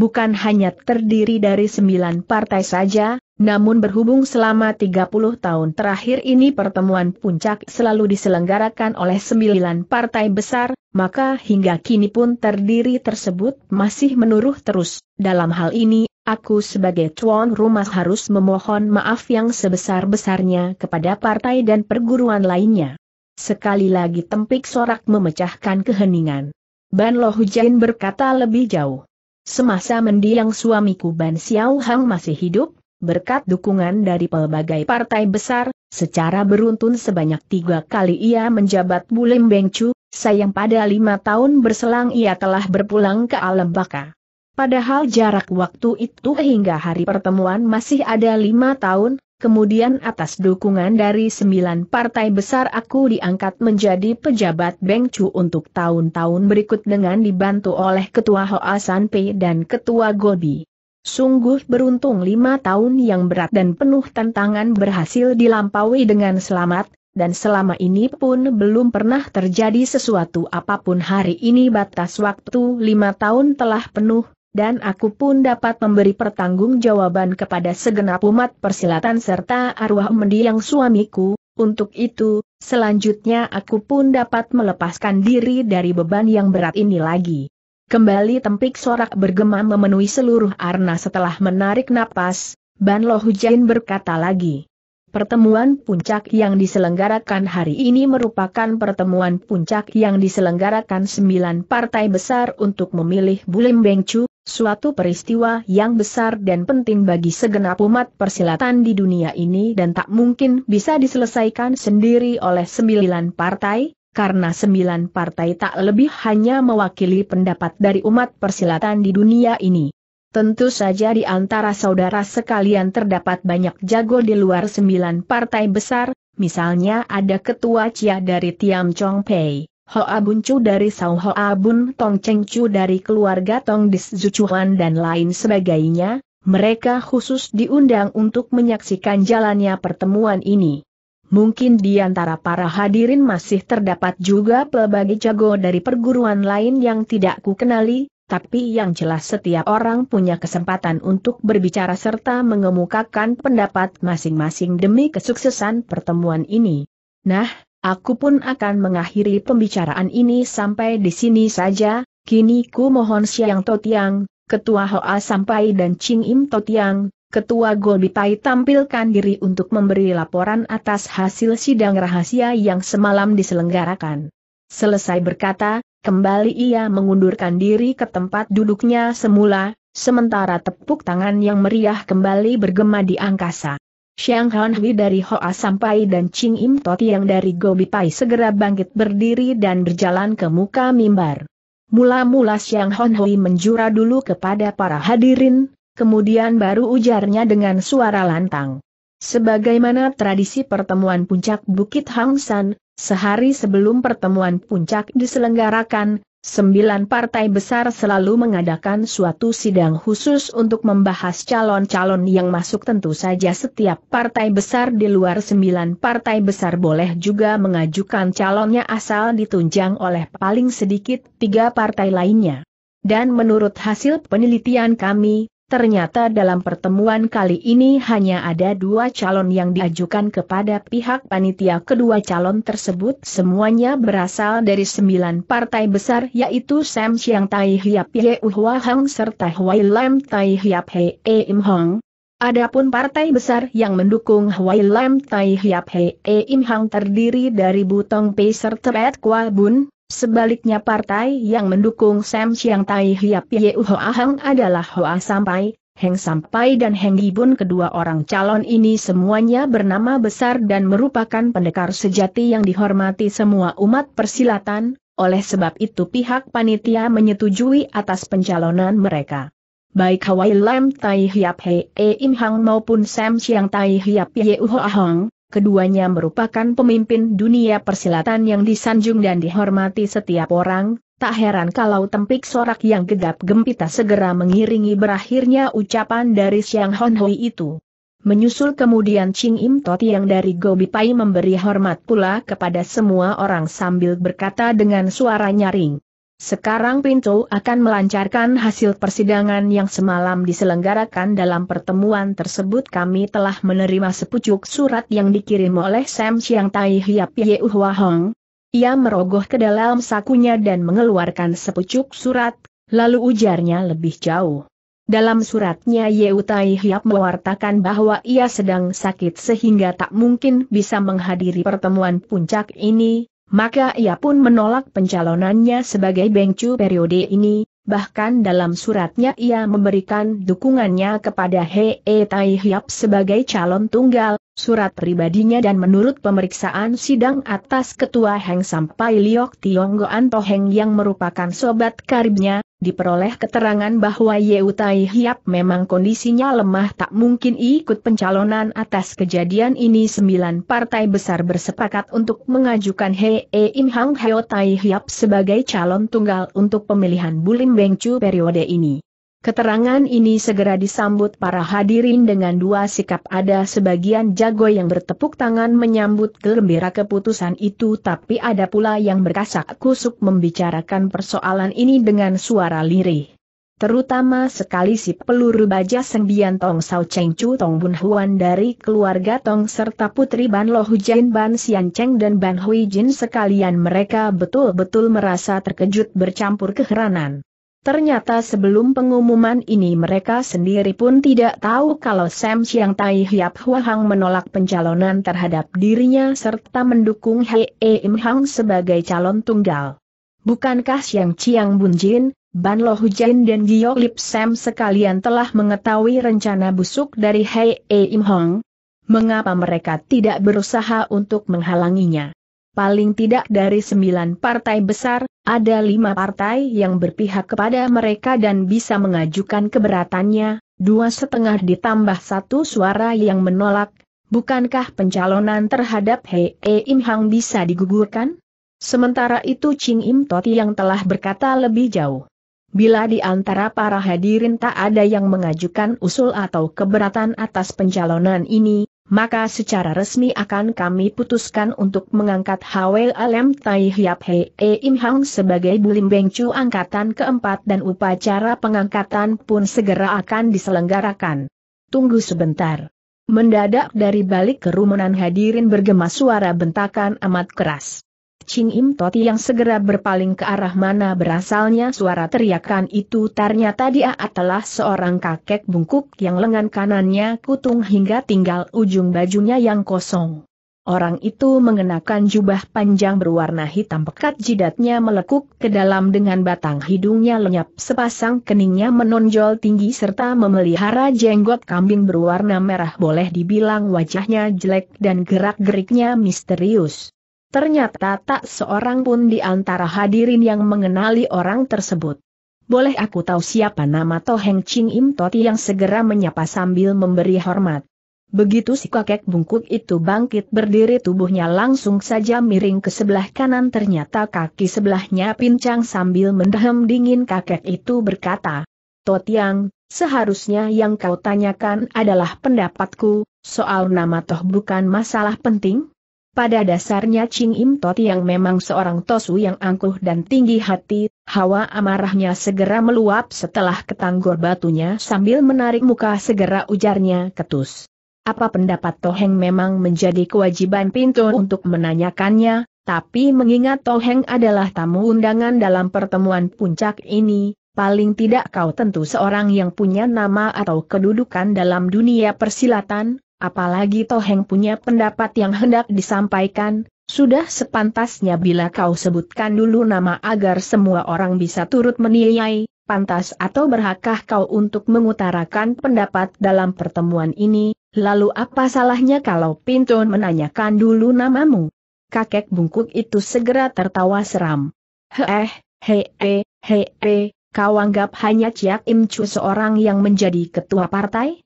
bukan hanya terdiri dari sembilan partai saja, namun berhubung selama 30 tahun terakhir ini pertemuan puncak selalu diselenggarakan oleh sembilan partai besar, maka hingga kini pun terdiri tersebut masih menuruh terus. Dalam hal ini, aku sebagai tuan rumah harus memohon maaf yang sebesar-besarnya kepada partai dan perguruan lainnya. Sekali lagi tempik sorak memecahkan keheningan. Ban Lohujain berkata lebih jauh. Semasa mendiang suamiku Ban Xiao Hang masih hidup, berkat dukungan dari pelbagai partai besar, secara beruntun sebanyak tiga kali ia menjabat Bulim Bengcu, sayang pada lima tahun berselang ia telah berpulang ke alam baka. Padahal jarak waktu itu hingga hari pertemuan masih ada lima tahun, kemudian atas dukungan dari sembilan partai besar aku diangkat menjadi pejabat Beng Chu untuk tahun-tahun berikut dengan dibantu oleh Ketua Hoa San Pei dan Ketua Gobi. Sungguh beruntung lima tahun yang berat dan penuh tantangan berhasil dilampaui dengan selamat, dan selama ini pun belum pernah terjadi sesuatu apapun hari ini batas waktu lima tahun telah penuh, dan aku pun dapat memberi pertanggungjawaban kepada segenap umat persilatan serta arwah mendiang suamiku, untuk itu, selanjutnya aku pun dapat melepaskan diri dari beban yang berat ini lagi. Kembali tempik sorak bergema memenuhi seluruh arna setelah menarik napas, Ban Lo berkata lagi. Pertemuan puncak yang diselenggarakan hari ini merupakan pertemuan puncak yang diselenggarakan sembilan partai besar untuk memilih Bulim Bengcu, suatu peristiwa yang besar dan penting bagi segenap umat persilatan di dunia ini dan tak mungkin bisa diselesaikan sendiri oleh sembilan partai, karena sembilan partai tak lebih hanya mewakili pendapat dari umat persilatan di dunia ini. Tentu saja di antara saudara sekalian terdapat banyak jago di luar sembilan partai besar, misalnya ada ketua Cia dari Tiam Chong Pei, Hoa Bun Chu dari Sao Hoa Bun Tong Cheng Chu dari keluarga Tong Dis Zuchuan dan lain sebagainya, mereka khusus diundang untuk menyaksikan jalannya pertemuan ini. Mungkin di antara para hadirin masih terdapat juga pelbagai jago dari perguruan lain yang tidak kukenali tapi yang jelas setiap orang punya kesempatan untuk berbicara serta mengemukakan pendapat masing-masing demi kesuksesan pertemuan ini. Nah, aku pun akan mengakhiri pembicaraan ini sampai di sini saja, kini ku mohon Siang Totiang, Ketua Hoa Sampai dan Ching Im Totiang, Ketua Golbitai tampilkan diri untuk memberi laporan atas hasil sidang rahasia yang semalam diselenggarakan. Selesai berkata, Kembali ia mengundurkan diri ke tempat duduknya semula, sementara tepuk tangan yang meriah kembali bergema di angkasa. Xiang Han Hui dari Hoa Sampai dan Ching Im Toti yang dari Gobi Pai segera bangkit berdiri dan berjalan ke muka mimbar. Mula-mula Xiang Han Hui menjura dulu kepada para hadirin, kemudian baru ujarnya dengan suara lantang. Sebagaimana tradisi pertemuan puncak Bukit Hang San, Sehari sebelum pertemuan puncak diselenggarakan, sembilan partai besar selalu mengadakan suatu sidang khusus untuk membahas calon-calon yang masuk tentu saja setiap partai besar di luar sembilan partai besar boleh juga mengajukan calonnya asal ditunjang oleh paling sedikit tiga partai lainnya. Dan menurut hasil penelitian kami, Ternyata dalam pertemuan kali ini hanya ada dua calon yang diajukan kepada pihak panitia kedua calon tersebut semuanya berasal dari sembilan partai besar yaitu Sam Siang Tai Hiap Ye Uhua Hang serta Hwai Lam Tai Hiap He e Im Hong. Adapun partai besar yang mendukung Hwai Lam Tai Hiap He e Im Hong terdiri dari Butong Pei serta Pet Kwa Bun, Sebaliknya partai yang mendukung Sam Chiang Tai Hiap Ye Hoa Hang adalah Hoa Sampai, Heng Sampai dan Heng Gibun kedua orang calon ini semuanya bernama besar dan merupakan pendekar sejati yang dihormati semua umat persilatan, oleh sebab itu pihak panitia menyetujui atas pencalonan mereka. Baik Hawaii Lam Tai Hiap Hei e Im Hang maupun Sam Chiang Tai Hiap Ye Hoa Hang, keduanya merupakan pemimpin dunia persilatan yang disanjung dan dihormati setiap orang, tak heran kalau tempik sorak yang gegap gempita segera mengiringi berakhirnya ucapan dari Xiang Honhui itu. Menyusul kemudian Ching Im Toti yang dari Gobi Pai memberi hormat pula kepada semua orang sambil berkata dengan suara nyaring. Sekarang Pinto akan melancarkan hasil persidangan yang semalam diselenggarakan dalam pertemuan tersebut kami telah menerima sepucuk surat yang dikirim oleh Sam Chiang Tai Hiap Ye Hua Hong. Ia merogoh ke dalam sakunya dan mengeluarkan sepucuk surat, lalu ujarnya lebih jauh. Dalam suratnya Yeu Tai Hiap mewartakan bahwa ia sedang sakit sehingga tak mungkin bisa menghadiri pertemuan puncak ini, maka ia pun menolak pencalonannya sebagai bengcu periode ini, bahkan dalam suratnya ia memberikan dukungannya kepada Hee Tai Hiap sebagai calon tunggal, surat pribadinya dan menurut pemeriksaan sidang atas Ketua Heng Sampai Liok Tionggoan Toheng yang merupakan sobat karibnya, diperoleh keterangan bahwa Yeu Tai Hiap memang kondisinya lemah tak mungkin ikut pencalonan atas kejadian ini sembilan partai besar bersepakat untuk mengajukan E Im Hang Heo Tai Hiap sebagai calon tunggal untuk pemilihan Bulim Bengcu periode ini. Keterangan ini segera disambut para hadirin dengan dua sikap ada sebagian jago yang bertepuk tangan menyambut gembira keputusan itu tapi ada pula yang berkasak kusuk membicarakan persoalan ini dengan suara lirih. Terutama sekali si peluru baja Sembian Tong Sao Cheng Chu Tong Bun Huan dari keluarga Tong serta putri Ban Lo Hujin, Ban Sian Cheng dan Ban Hui Jin sekalian mereka betul-betul merasa terkejut bercampur keheranan. Ternyata sebelum pengumuman ini mereka sendiri pun tidak tahu kalau Sam Siang Tai Hiap Hua Hang menolak pencalonan terhadap dirinya serta mendukung Hei Im Hang sebagai calon tunggal. Bukankah Siang Chiang Bun Jin, Ban Lo Hujan dan Gio Lip Sam sekalian telah mengetahui rencana busuk dari Hei Im Hang? Mengapa mereka tidak berusaha untuk menghalanginya? paling tidak dari sembilan partai besar, ada lima partai yang berpihak kepada mereka dan bisa mengajukan keberatannya, dua setengah ditambah satu suara yang menolak, bukankah pencalonan terhadap Hei -he Im Hang bisa digugurkan? Sementara itu Ching Im Toti yang telah berkata lebih jauh. Bila di antara para hadirin tak ada yang mengajukan usul atau keberatan atas pencalonan ini, maka secara resmi akan kami putuskan untuk mengangkat Hwel Alem Tai Hiap Hei e Im Hang sebagai Bulim Beng Chu angkatan keempat dan upacara pengangkatan pun segera akan diselenggarakan. Tunggu sebentar. Mendadak dari balik kerumunan hadirin bergema suara bentakan amat keras. Ching Im Toti yang segera berpaling ke arah mana berasalnya suara teriakan itu ternyata dia adalah seorang kakek bungkuk yang lengan kanannya kutung hingga tinggal ujung bajunya yang kosong. Orang itu mengenakan jubah panjang berwarna hitam pekat jidatnya melekuk ke dalam dengan batang hidungnya lenyap sepasang keningnya menonjol tinggi serta memelihara jenggot kambing berwarna merah boleh dibilang wajahnya jelek dan gerak-geriknya misterius. Ternyata tak seorang pun di antara hadirin yang mengenali orang tersebut. Boleh aku tahu siapa nama Toheng Heng Ching Im Toti yang segera menyapa sambil memberi hormat. Begitu si kakek bungkuk itu bangkit berdiri tubuhnya langsung saja miring ke sebelah kanan ternyata kaki sebelahnya pincang sambil mendehem dingin kakek itu berkata. Totiang, seharusnya yang kau tanyakan adalah pendapatku, soal nama toh bukan masalah penting, pada dasarnya Ching Im Tot yang memang seorang tosu yang angkuh dan tinggi hati, hawa amarahnya segera meluap setelah ketanggor batunya sambil menarik muka segera ujarnya ketus. Apa pendapat Toheng memang menjadi kewajiban pintu untuk menanyakannya, tapi mengingat Toheng adalah tamu undangan dalam pertemuan puncak ini, paling tidak kau tentu seorang yang punya nama atau kedudukan dalam dunia persilatan, Apalagi Toheng punya pendapat yang hendak disampaikan, sudah sepantasnya bila kau sebutkan dulu nama agar semua orang bisa turut menilai, pantas atau berhakkah kau untuk mengutarakan pendapat dalam pertemuan ini, lalu apa salahnya kalau Pinton menanyakan dulu namamu? Kakek bungkuk itu segera tertawa seram. Heh, hee, hee, he, he, kau anggap hanya Ciak Im seorang yang menjadi ketua partai?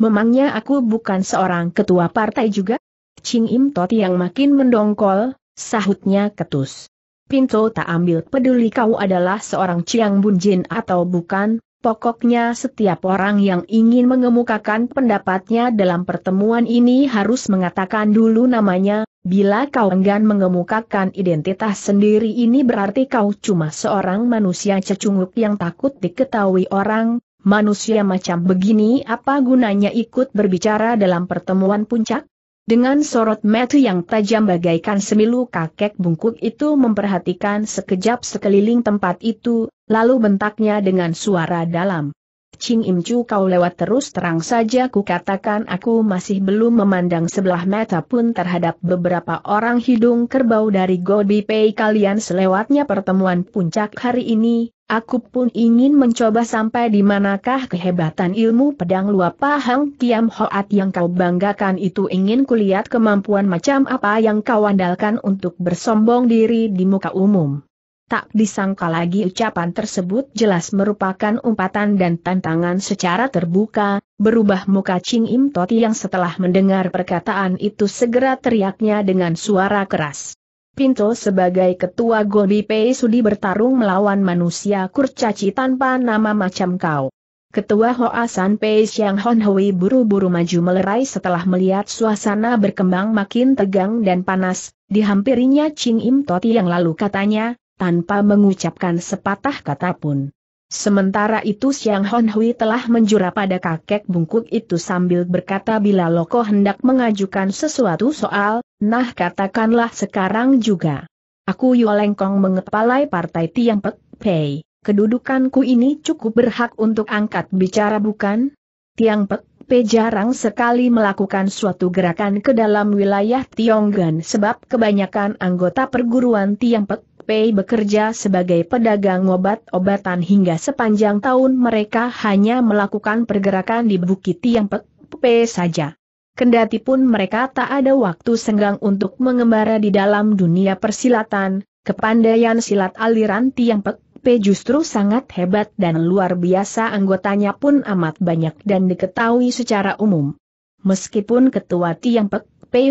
Memangnya aku bukan seorang ketua partai juga? Ching Im Toti yang makin mendongkol, sahutnya ketus. Pinto tak ambil peduli kau adalah seorang Chiang Jin atau bukan, pokoknya setiap orang yang ingin mengemukakan pendapatnya dalam pertemuan ini harus mengatakan dulu namanya, bila kau enggan mengemukakan identitas sendiri ini berarti kau cuma seorang manusia cecunguk yang takut diketahui orang, manusia macam begini apa gunanya ikut berbicara dalam pertemuan puncak? Dengan sorot metu yang tajam bagaikan semilu kakek bungkuk itu memperhatikan sekejap sekeliling tempat itu, lalu bentaknya dengan suara dalam. Cing Im Chu kau lewat terus terang saja ku katakan aku masih belum memandang sebelah mata pun terhadap beberapa orang hidung kerbau dari Gobi Pei kalian selewatnya pertemuan puncak hari ini, Aku pun ingin mencoba sampai di manakah kehebatan ilmu pedang luapa Hang Kiam Hoat yang kau banggakan itu ingin kulihat kemampuan macam apa yang kau andalkan untuk bersombong diri di muka umum. Tak disangka lagi ucapan tersebut jelas merupakan umpatan dan tantangan secara terbuka, berubah muka Ching Im Toti yang setelah mendengar perkataan itu segera teriaknya dengan suara keras. Pinto sebagai ketua Gobi Pei Sudi bertarung melawan manusia kurcaci tanpa nama macam kau. Ketua Hoasan Pei Xiang Hon Hui buru-buru maju melerai setelah melihat suasana berkembang makin tegang dan panas, dihampirinya Ching Im Toti yang lalu katanya, tanpa mengucapkan sepatah kata pun. Sementara itu Siang Hon Hui telah menjura pada kakek bungkuk itu sambil berkata bila Loko hendak mengajukan sesuatu soal, nah katakanlah sekarang juga. Aku Yolengkong mengepalai partai Tiang Pek Pei, kedudukanku ini cukup berhak untuk angkat bicara bukan? Tiang Pek Pei jarang sekali melakukan suatu gerakan ke dalam wilayah Tionggan sebab kebanyakan anggota perguruan Tiang Pek Pei bekerja sebagai pedagang obat-obatan hingga sepanjang tahun mereka hanya melakukan pergerakan di Bukit Tiang Pei saja. Kendati pun mereka tak ada waktu senggang untuk mengembara di dalam dunia persilatan, kepandaian silat aliran Tiang Pei justru sangat hebat dan luar biasa anggotanya pun amat banyak dan diketahui secara umum. Meskipun ketua Tiang Pei Pei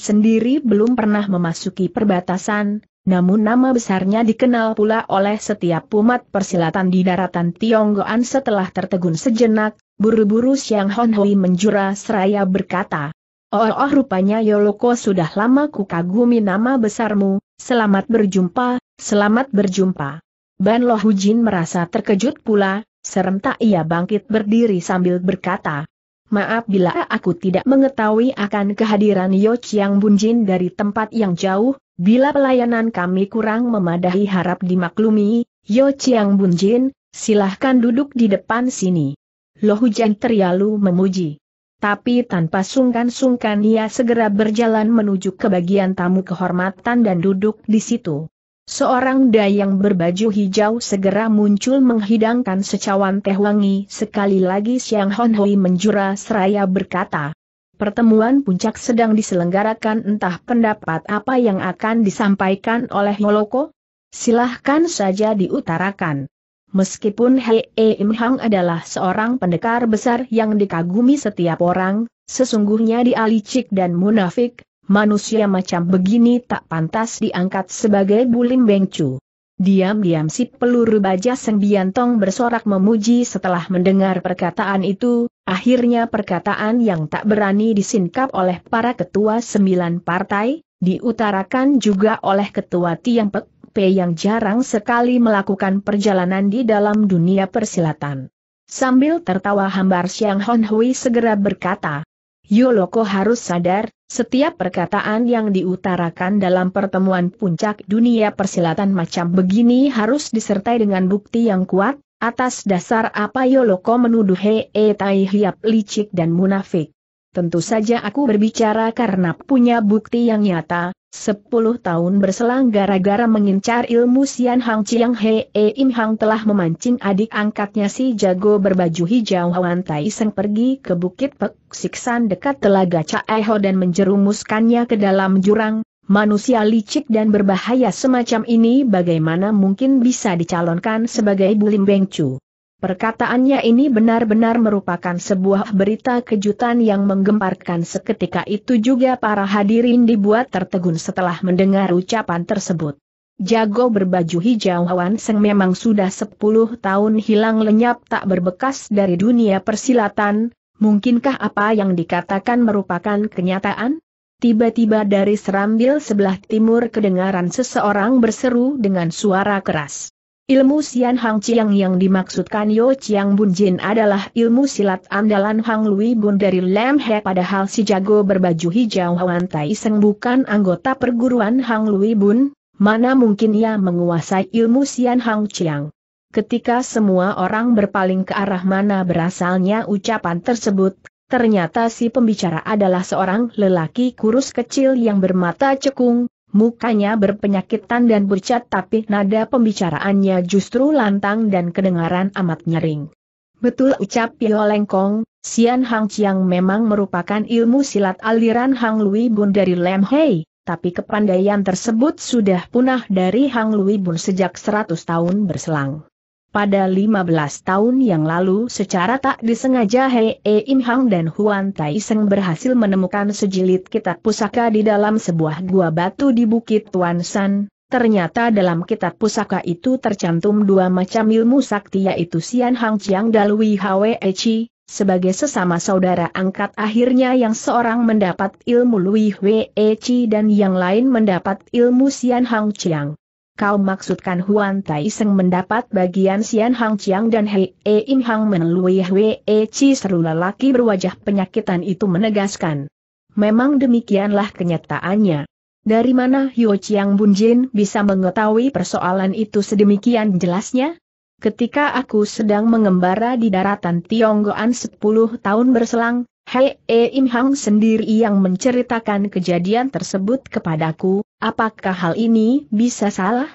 sendiri belum pernah memasuki perbatasan, namun nama besarnya dikenal pula oleh setiap umat persilatan di daratan Tionggoan setelah tertegun sejenak, buru-buru Siang Hon Hui menjura seraya berkata, Oh, oh, rupanya Yoloko sudah lama ku kagumi nama besarmu, selamat berjumpa, selamat berjumpa. Ban Loh Hujin merasa terkejut pula, serentak ia bangkit berdiri sambil berkata, Maaf bila aku tidak mengetahui akan kehadiran Yo Chiang Bunjin dari tempat yang jauh, Bila pelayanan kami kurang memadahi harap dimaklumi, Yo Chiang Bunjin, silahkan duduk di depan sini. Lo Hujan terlalu memuji. Tapi tanpa sungkan-sungkan ia segera berjalan menuju ke bagian tamu kehormatan dan duduk di situ. Seorang dayang berbaju hijau segera muncul menghidangkan secawan teh wangi sekali lagi Siang Hon Hui menjura seraya berkata, Pertemuan puncak sedang diselenggarakan entah pendapat apa yang akan disampaikan oleh Noloko, Silahkan saja diutarakan. Meskipun Hei Im Hang adalah seorang pendekar besar yang dikagumi setiap orang, sesungguhnya dia licik dan munafik, manusia macam begini tak pantas diangkat sebagai Bulim Bengcu. Diam-diam si peluru baja Seng Biantong bersorak memuji setelah mendengar perkataan itu, akhirnya perkataan yang tak berani disingkap oleh para ketua sembilan partai, diutarakan juga oleh ketua Tiang Pek Pe yang jarang sekali melakukan perjalanan di dalam dunia persilatan. Sambil tertawa hambar Siang Hon Hui segera berkata, Yoloko harus sadar, setiap perkataan yang diutarakan dalam pertemuan puncak dunia persilatan macam begini harus disertai dengan bukti yang kuat, atas dasar apa Yoloko menuduh Hei e, Tai Hiap licik dan munafik. Tentu saja aku berbicara karena punya bukti yang nyata, Sepuluh tahun berselang gara-gara mengincar ilmu Sian Hang Chiang He e Im Hang telah memancing adik angkatnya si jago berbaju hijau Wan Tai Seng pergi ke Bukit Pek Siksan dekat Telaga Caeho dan menjerumuskannya ke dalam jurang. Manusia licik dan berbahaya semacam ini bagaimana mungkin bisa dicalonkan sebagai Bulim Chu. Perkataannya ini benar-benar merupakan sebuah berita kejutan yang menggemparkan seketika itu juga para hadirin dibuat tertegun setelah mendengar ucapan tersebut. Jago berbaju hijau Wan Seng memang sudah 10 tahun hilang lenyap tak berbekas dari dunia persilatan, mungkinkah apa yang dikatakan merupakan kenyataan? Tiba-tiba dari serambil sebelah timur kedengaran seseorang berseru dengan suara keras. Ilmu sian Hang Chiang yang dimaksudkan Yo Chiang Bun Jin adalah ilmu silat andalan Hang Lui Bun dari Lam He padahal si jago berbaju hijau Huan Tai Seng bukan anggota perguruan Hang Lui Bun, mana mungkin ia menguasai ilmu sian Hang Chiang. Ketika semua orang berpaling ke arah mana berasalnya ucapan tersebut, ternyata si pembicara adalah seorang lelaki kurus kecil yang bermata cekung, Mukanya berpenyakitan dan bercat, tapi nada pembicaraannya justru lantang dan kedengaran amat nyering. Betul ucap Pio Lengkong, Sian Hang Chiang memang merupakan ilmu silat aliran Hang Lui Bun dari Lam Hei, tapi kepandaian tersebut sudah punah dari Hang Lui Bun sejak 100 tahun berselang. Pada 15 tahun yang lalu secara tak disengaja Hei e Im Hang dan Huan Tai Seng berhasil menemukan sejilid kitab pusaka di dalam sebuah gua batu di Bukit Tuan San. Ternyata dalam kitab pusaka itu tercantum dua macam ilmu sakti yaitu Sian Hang Chiang Dalui Hwe e Chi, sebagai sesama saudara angkat akhirnya yang seorang mendapat ilmu Lui Hwe e Chi dan yang lain mendapat ilmu Sian Hang Chiang. Kau maksudkan Huan Tai Seng mendapat bagian Sian Hang Chiang dan Hei E In Hang menelui Hei E Chi seru lelaki berwajah penyakitan itu menegaskan. Memang demikianlah kenyataannya. Dari mana Hyo Chiang Bunjin bisa mengetahui persoalan itu sedemikian jelasnya? Ketika aku sedang mengembara di daratan Tionggoan 10 tahun berselang, Hei eh, Im Hang sendiri yang menceritakan kejadian tersebut kepadaku, apakah hal ini bisa salah?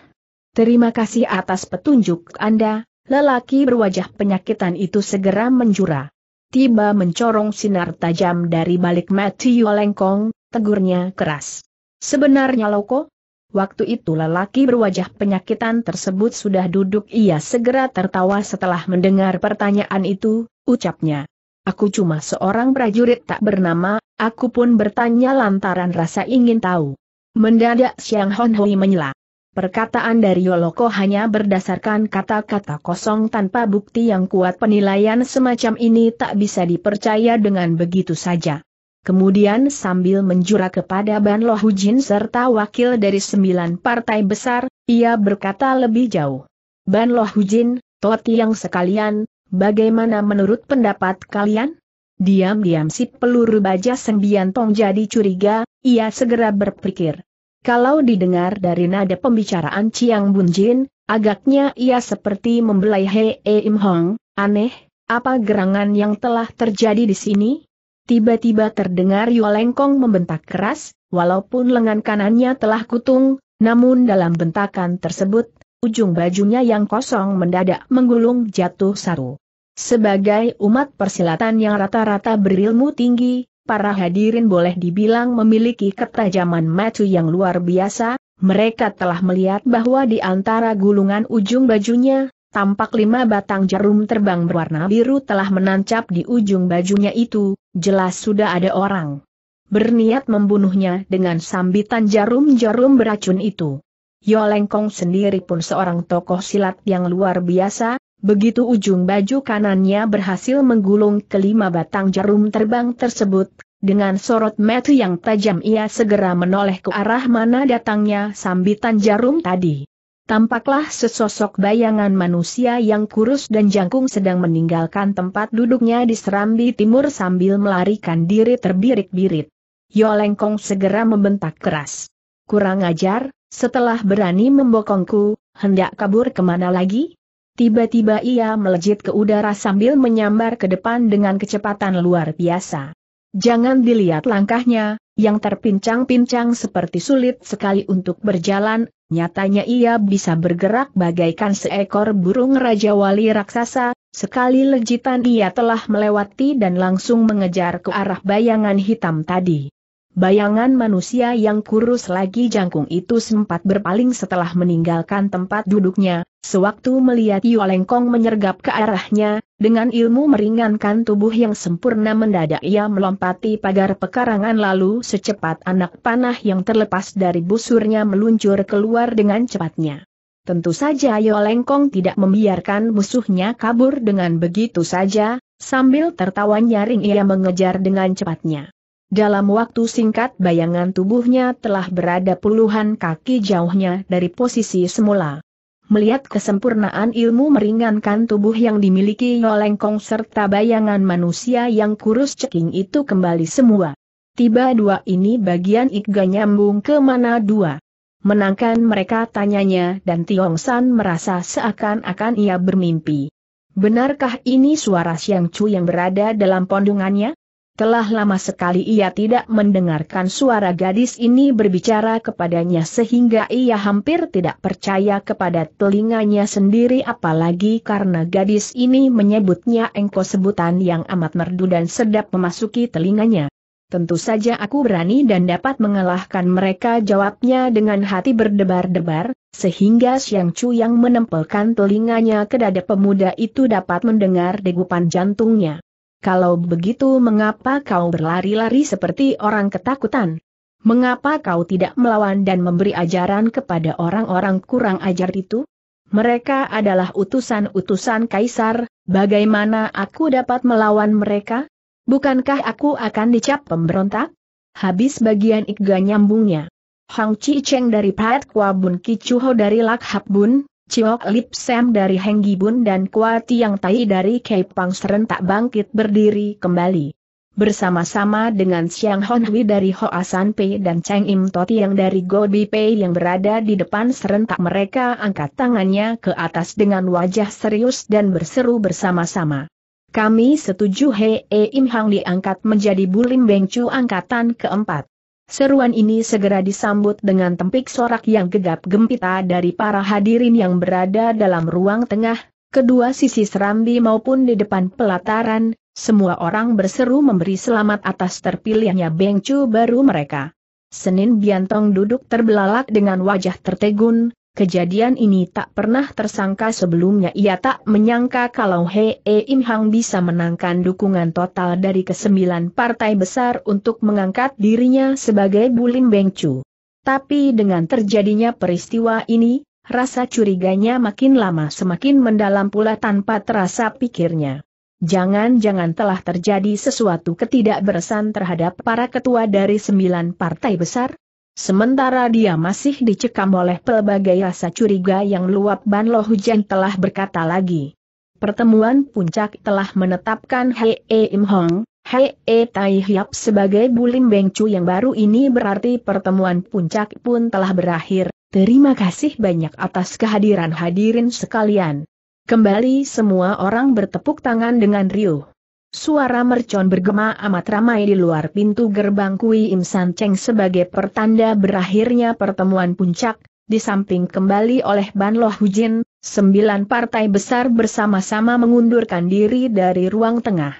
Terima kasih atas petunjuk Anda, lelaki berwajah penyakitan itu segera menjura. Tiba mencorong sinar tajam dari balik mati Lengkong, tegurnya keras. Sebenarnya Loko? Waktu itu lelaki berwajah penyakitan tersebut sudah duduk ia segera tertawa setelah mendengar pertanyaan itu, ucapnya. Aku cuma seorang prajurit tak bernama, aku pun bertanya lantaran rasa ingin tahu. Mendadak Xiang Hon Hui menyela. Perkataan dari Yoloko hanya berdasarkan kata-kata kosong tanpa bukti yang kuat penilaian semacam ini tak bisa dipercaya dengan begitu saja. Kemudian sambil menjura kepada Ban Lo Hujin serta wakil dari sembilan partai besar, ia berkata lebih jauh. Ban Lo Hujin, Toti yang sekalian, Bagaimana menurut pendapat kalian? Diam-diam si peluru baja sembian tong jadi curiga, ia segera berpikir. Kalau didengar dari nada pembicaraan Chiang Bunjin, agaknya ia seperti membelai Hei Im Hong, aneh, apa gerangan yang telah terjadi di sini? Tiba-tiba terdengar Yolengkong membentak keras, walaupun lengan kanannya telah kutung, namun dalam bentakan tersebut, ujung bajunya yang kosong mendadak menggulung jatuh saru. Sebagai umat persilatan yang rata-rata berilmu tinggi, para hadirin boleh dibilang memiliki ketajaman macu yang luar biasa, mereka telah melihat bahwa di antara gulungan ujung bajunya, tampak lima batang jarum terbang berwarna biru telah menancap di ujung bajunya itu, jelas sudah ada orang berniat membunuhnya dengan sambitan jarum-jarum beracun itu. Yolengkong sendiri pun seorang tokoh silat yang luar biasa, Begitu ujung baju kanannya berhasil menggulung kelima batang jarum terbang tersebut, dengan sorot metu yang tajam ia segera menoleh ke arah mana datangnya sambitan jarum tadi. Tampaklah sesosok bayangan manusia yang kurus dan jangkung sedang meninggalkan tempat duduknya di serambi timur sambil melarikan diri terbirit-birit. Yolengkong segera membentak keras. Kurang ajar, setelah berani membokongku, hendak kabur kemana lagi? Tiba-tiba ia melejit ke udara sambil menyambar ke depan dengan kecepatan luar biasa. Jangan dilihat langkahnya, yang terpincang-pincang seperti sulit sekali untuk berjalan, nyatanya ia bisa bergerak bagaikan seekor burung Raja Wali Raksasa, sekali lejitan ia telah melewati dan langsung mengejar ke arah bayangan hitam tadi. Bayangan manusia yang kurus lagi jangkung itu sempat berpaling setelah meninggalkan tempat duduknya, Sewaktu melihat Yolengkong menyergap ke arahnya, dengan ilmu meringankan tubuh yang sempurna mendadak ia melompati pagar pekarangan lalu secepat anak panah yang terlepas dari busurnya meluncur keluar dengan cepatnya. Tentu saja Yolengkong tidak membiarkan musuhnya kabur dengan begitu saja, sambil tertawa nyaring ia mengejar dengan cepatnya. Dalam waktu singkat bayangan tubuhnya telah berada puluhan kaki jauhnya dari posisi semula melihat kesempurnaan ilmu meringankan tubuh yang dimiliki Yolengkong serta bayangan manusia yang kurus ceking itu kembali semua. Tiba dua ini bagian Iga nyambung ke mana dua. Menangkan mereka tanyanya dan Tiong San merasa seakan-akan ia bermimpi. Benarkah ini suara Siang Chu yang berada dalam pondungannya? Telah lama sekali ia tidak mendengarkan suara gadis ini berbicara kepadanya sehingga ia hampir tidak percaya kepada telinganya sendiri apalagi karena gadis ini menyebutnya engko sebutan yang amat merdu dan sedap memasuki telinganya. Tentu saja aku berani dan dapat mengalahkan mereka jawabnya dengan hati berdebar-debar, sehingga Siang Chu yang menempelkan telinganya ke dada pemuda itu dapat mendengar degupan jantungnya. Kalau begitu mengapa kau berlari-lari seperti orang ketakutan? Mengapa kau tidak melawan dan memberi ajaran kepada orang-orang kurang ajar itu? Mereka adalah utusan-utusan kaisar, bagaimana aku dapat melawan mereka? Bukankah aku akan dicap pemberontak? Habis bagian Iga nyambungnya. Hang Chi Cheng dari Pat Kwa Bun Chuho dari Lak Hap Bun, Ciok Lip Sam dari Heng Bun dan Kuati Yang Tai dari Kei Pang serentak bangkit berdiri kembali. Bersama-sama dengan Xiang Honhui dari Hoa San Pei dan Cheng Im Toti yang dari Gobi Pei yang berada di depan serentak mereka angkat tangannya ke atas dengan wajah serius dan berseru bersama-sama. Kami setuju Hee Im Hang diangkat menjadi Bulim Bengcu angkatan keempat. Seruan ini segera disambut dengan tempik sorak yang gegap gempita dari para hadirin yang berada dalam ruang tengah, kedua sisi serambi maupun di depan pelataran, semua orang berseru memberi selamat atas terpilihnya Bengcu baru mereka. Senin Biantong duduk terbelalak dengan wajah tertegun, Kejadian ini tak pernah tersangka sebelumnya ia tak menyangka kalau Hei e Im Hang bisa menangkan dukungan total dari kesembilan partai besar untuk mengangkat dirinya sebagai Bulim Bengcu. Tapi dengan terjadinya peristiwa ini, rasa curiganya makin lama semakin mendalam pula tanpa terasa pikirnya. Jangan-jangan telah terjadi sesuatu ketidakberesan terhadap para ketua dari sembilan partai besar? Sementara dia masih dicekam oleh pelbagai rasa curiga yang luap Ban Lo Hujan telah berkata lagi. Pertemuan puncak telah menetapkan Hei e Im Hong, Hei e Tai Hiap sebagai Bulim bengcu yang baru ini berarti pertemuan puncak pun telah berakhir. Terima kasih banyak atas kehadiran hadirin sekalian. Kembali semua orang bertepuk tangan dengan riuh. Suara mercon bergema amat ramai di luar pintu gerbang Kui Im San Cheng sebagai pertanda berakhirnya pertemuan puncak, di samping kembali oleh Ban Loh Hujin, sembilan partai besar bersama-sama mengundurkan diri dari ruang tengah.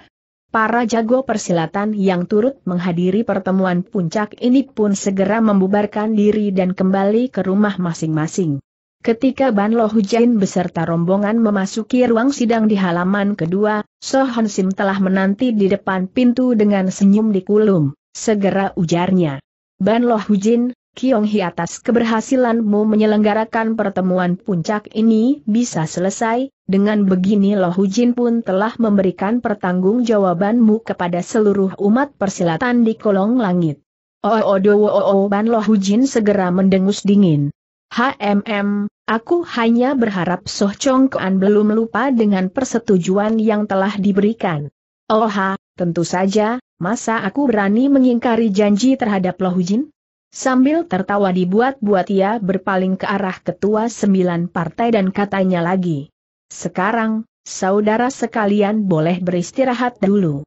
Para jago persilatan yang turut menghadiri pertemuan puncak ini pun segera membubarkan diri dan kembali ke rumah masing-masing. Ketika Ban Lo Hujain beserta rombongan memasuki ruang sidang di halaman kedua, Sohon Sim telah menanti di depan pintu dengan senyum di kulum. Segera ujarnya. Ban Lo Hujin, Kiong Hi atas keberhasilanmu menyelenggarakan pertemuan puncak ini bisa selesai, dengan begini Lo Hujin pun telah memberikan pertanggungjawabanmu kepada seluruh umat persilatan di kolong langit. Oh, oh, oh, oh, oh, Ban Lo Hujin segera mendengus dingin. HMM, aku hanya berharap Soh Chong Kuan belum lupa dengan persetujuan yang telah diberikan. Oh ha, tentu saja, masa aku berani mengingkari janji terhadap Lo Hujin? Sambil tertawa dibuat-buat ia berpaling ke arah ketua sembilan partai dan katanya lagi. Sekarang, saudara sekalian boleh beristirahat dulu.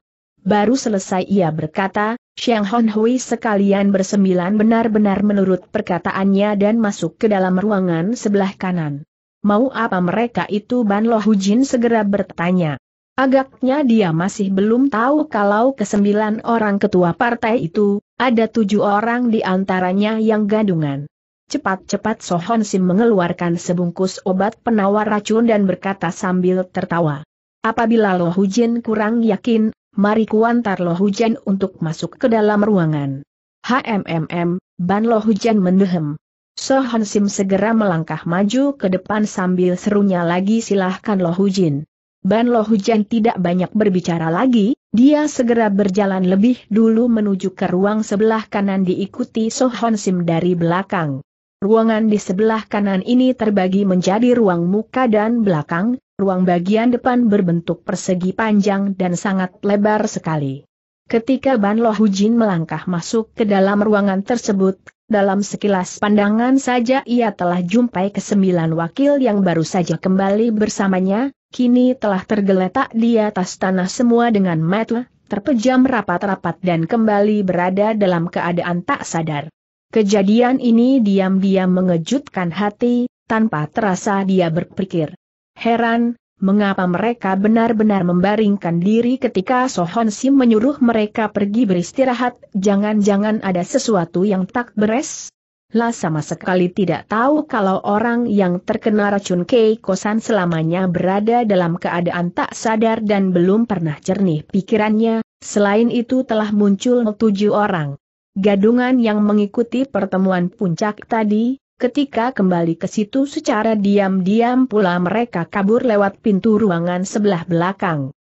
Baru selesai ia berkata, Xiang Hon Hui sekalian bersembilan benar-benar menurut perkataannya dan masuk ke dalam ruangan sebelah kanan. Mau apa mereka itu Ban Lo Hujin segera bertanya. Agaknya dia masih belum tahu kalau kesembilan orang ketua partai itu, ada tujuh orang di antaranya yang gadungan. Cepat-cepat Sohon Sim mengeluarkan sebungkus obat penawar racun dan berkata sambil tertawa. Apabila Lo Hujin kurang yakin, mari kuantar loh Hujan untuk masuk ke dalam ruangan. HMMM, Ban loh Hujan mendehem. Sohan Sim segera melangkah maju ke depan sambil serunya lagi silahkan loh hujan. Ban loh Hujan tidak banyak berbicara lagi, dia segera berjalan lebih dulu menuju ke ruang sebelah kanan diikuti Sohan Sim dari belakang. Ruangan di sebelah kanan ini terbagi menjadi ruang muka dan belakang, Ruang bagian depan berbentuk persegi panjang dan sangat lebar sekali. Ketika Ban Lo Hujin melangkah masuk ke dalam ruangan tersebut, dalam sekilas pandangan saja ia telah jumpai kesembilan wakil yang baru saja kembali bersamanya, kini telah tergeletak di atas tanah semua dengan mata, terpejam rapat-rapat dan kembali berada dalam keadaan tak sadar. Kejadian ini diam-diam mengejutkan hati, tanpa terasa dia berpikir, Heran, mengapa mereka benar-benar membaringkan diri ketika Sohon Sim menyuruh mereka pergi beristirahat, jangan-jangan ada sesuatu yang tak beres? Lah sama sekali tidak tahu kalau orang yang terkena racun keikosan selamanya berada dalam keadaan tak sadar dan belum pernah jernih pikirannya, selain itu telah muncul tujuh orang. Gadungan yang mengikuti pertemuan puncak tadi, Ketika kembali ke situ secara diam-diam pula mereka kabur lewat pintu ruangan sebelah belakang.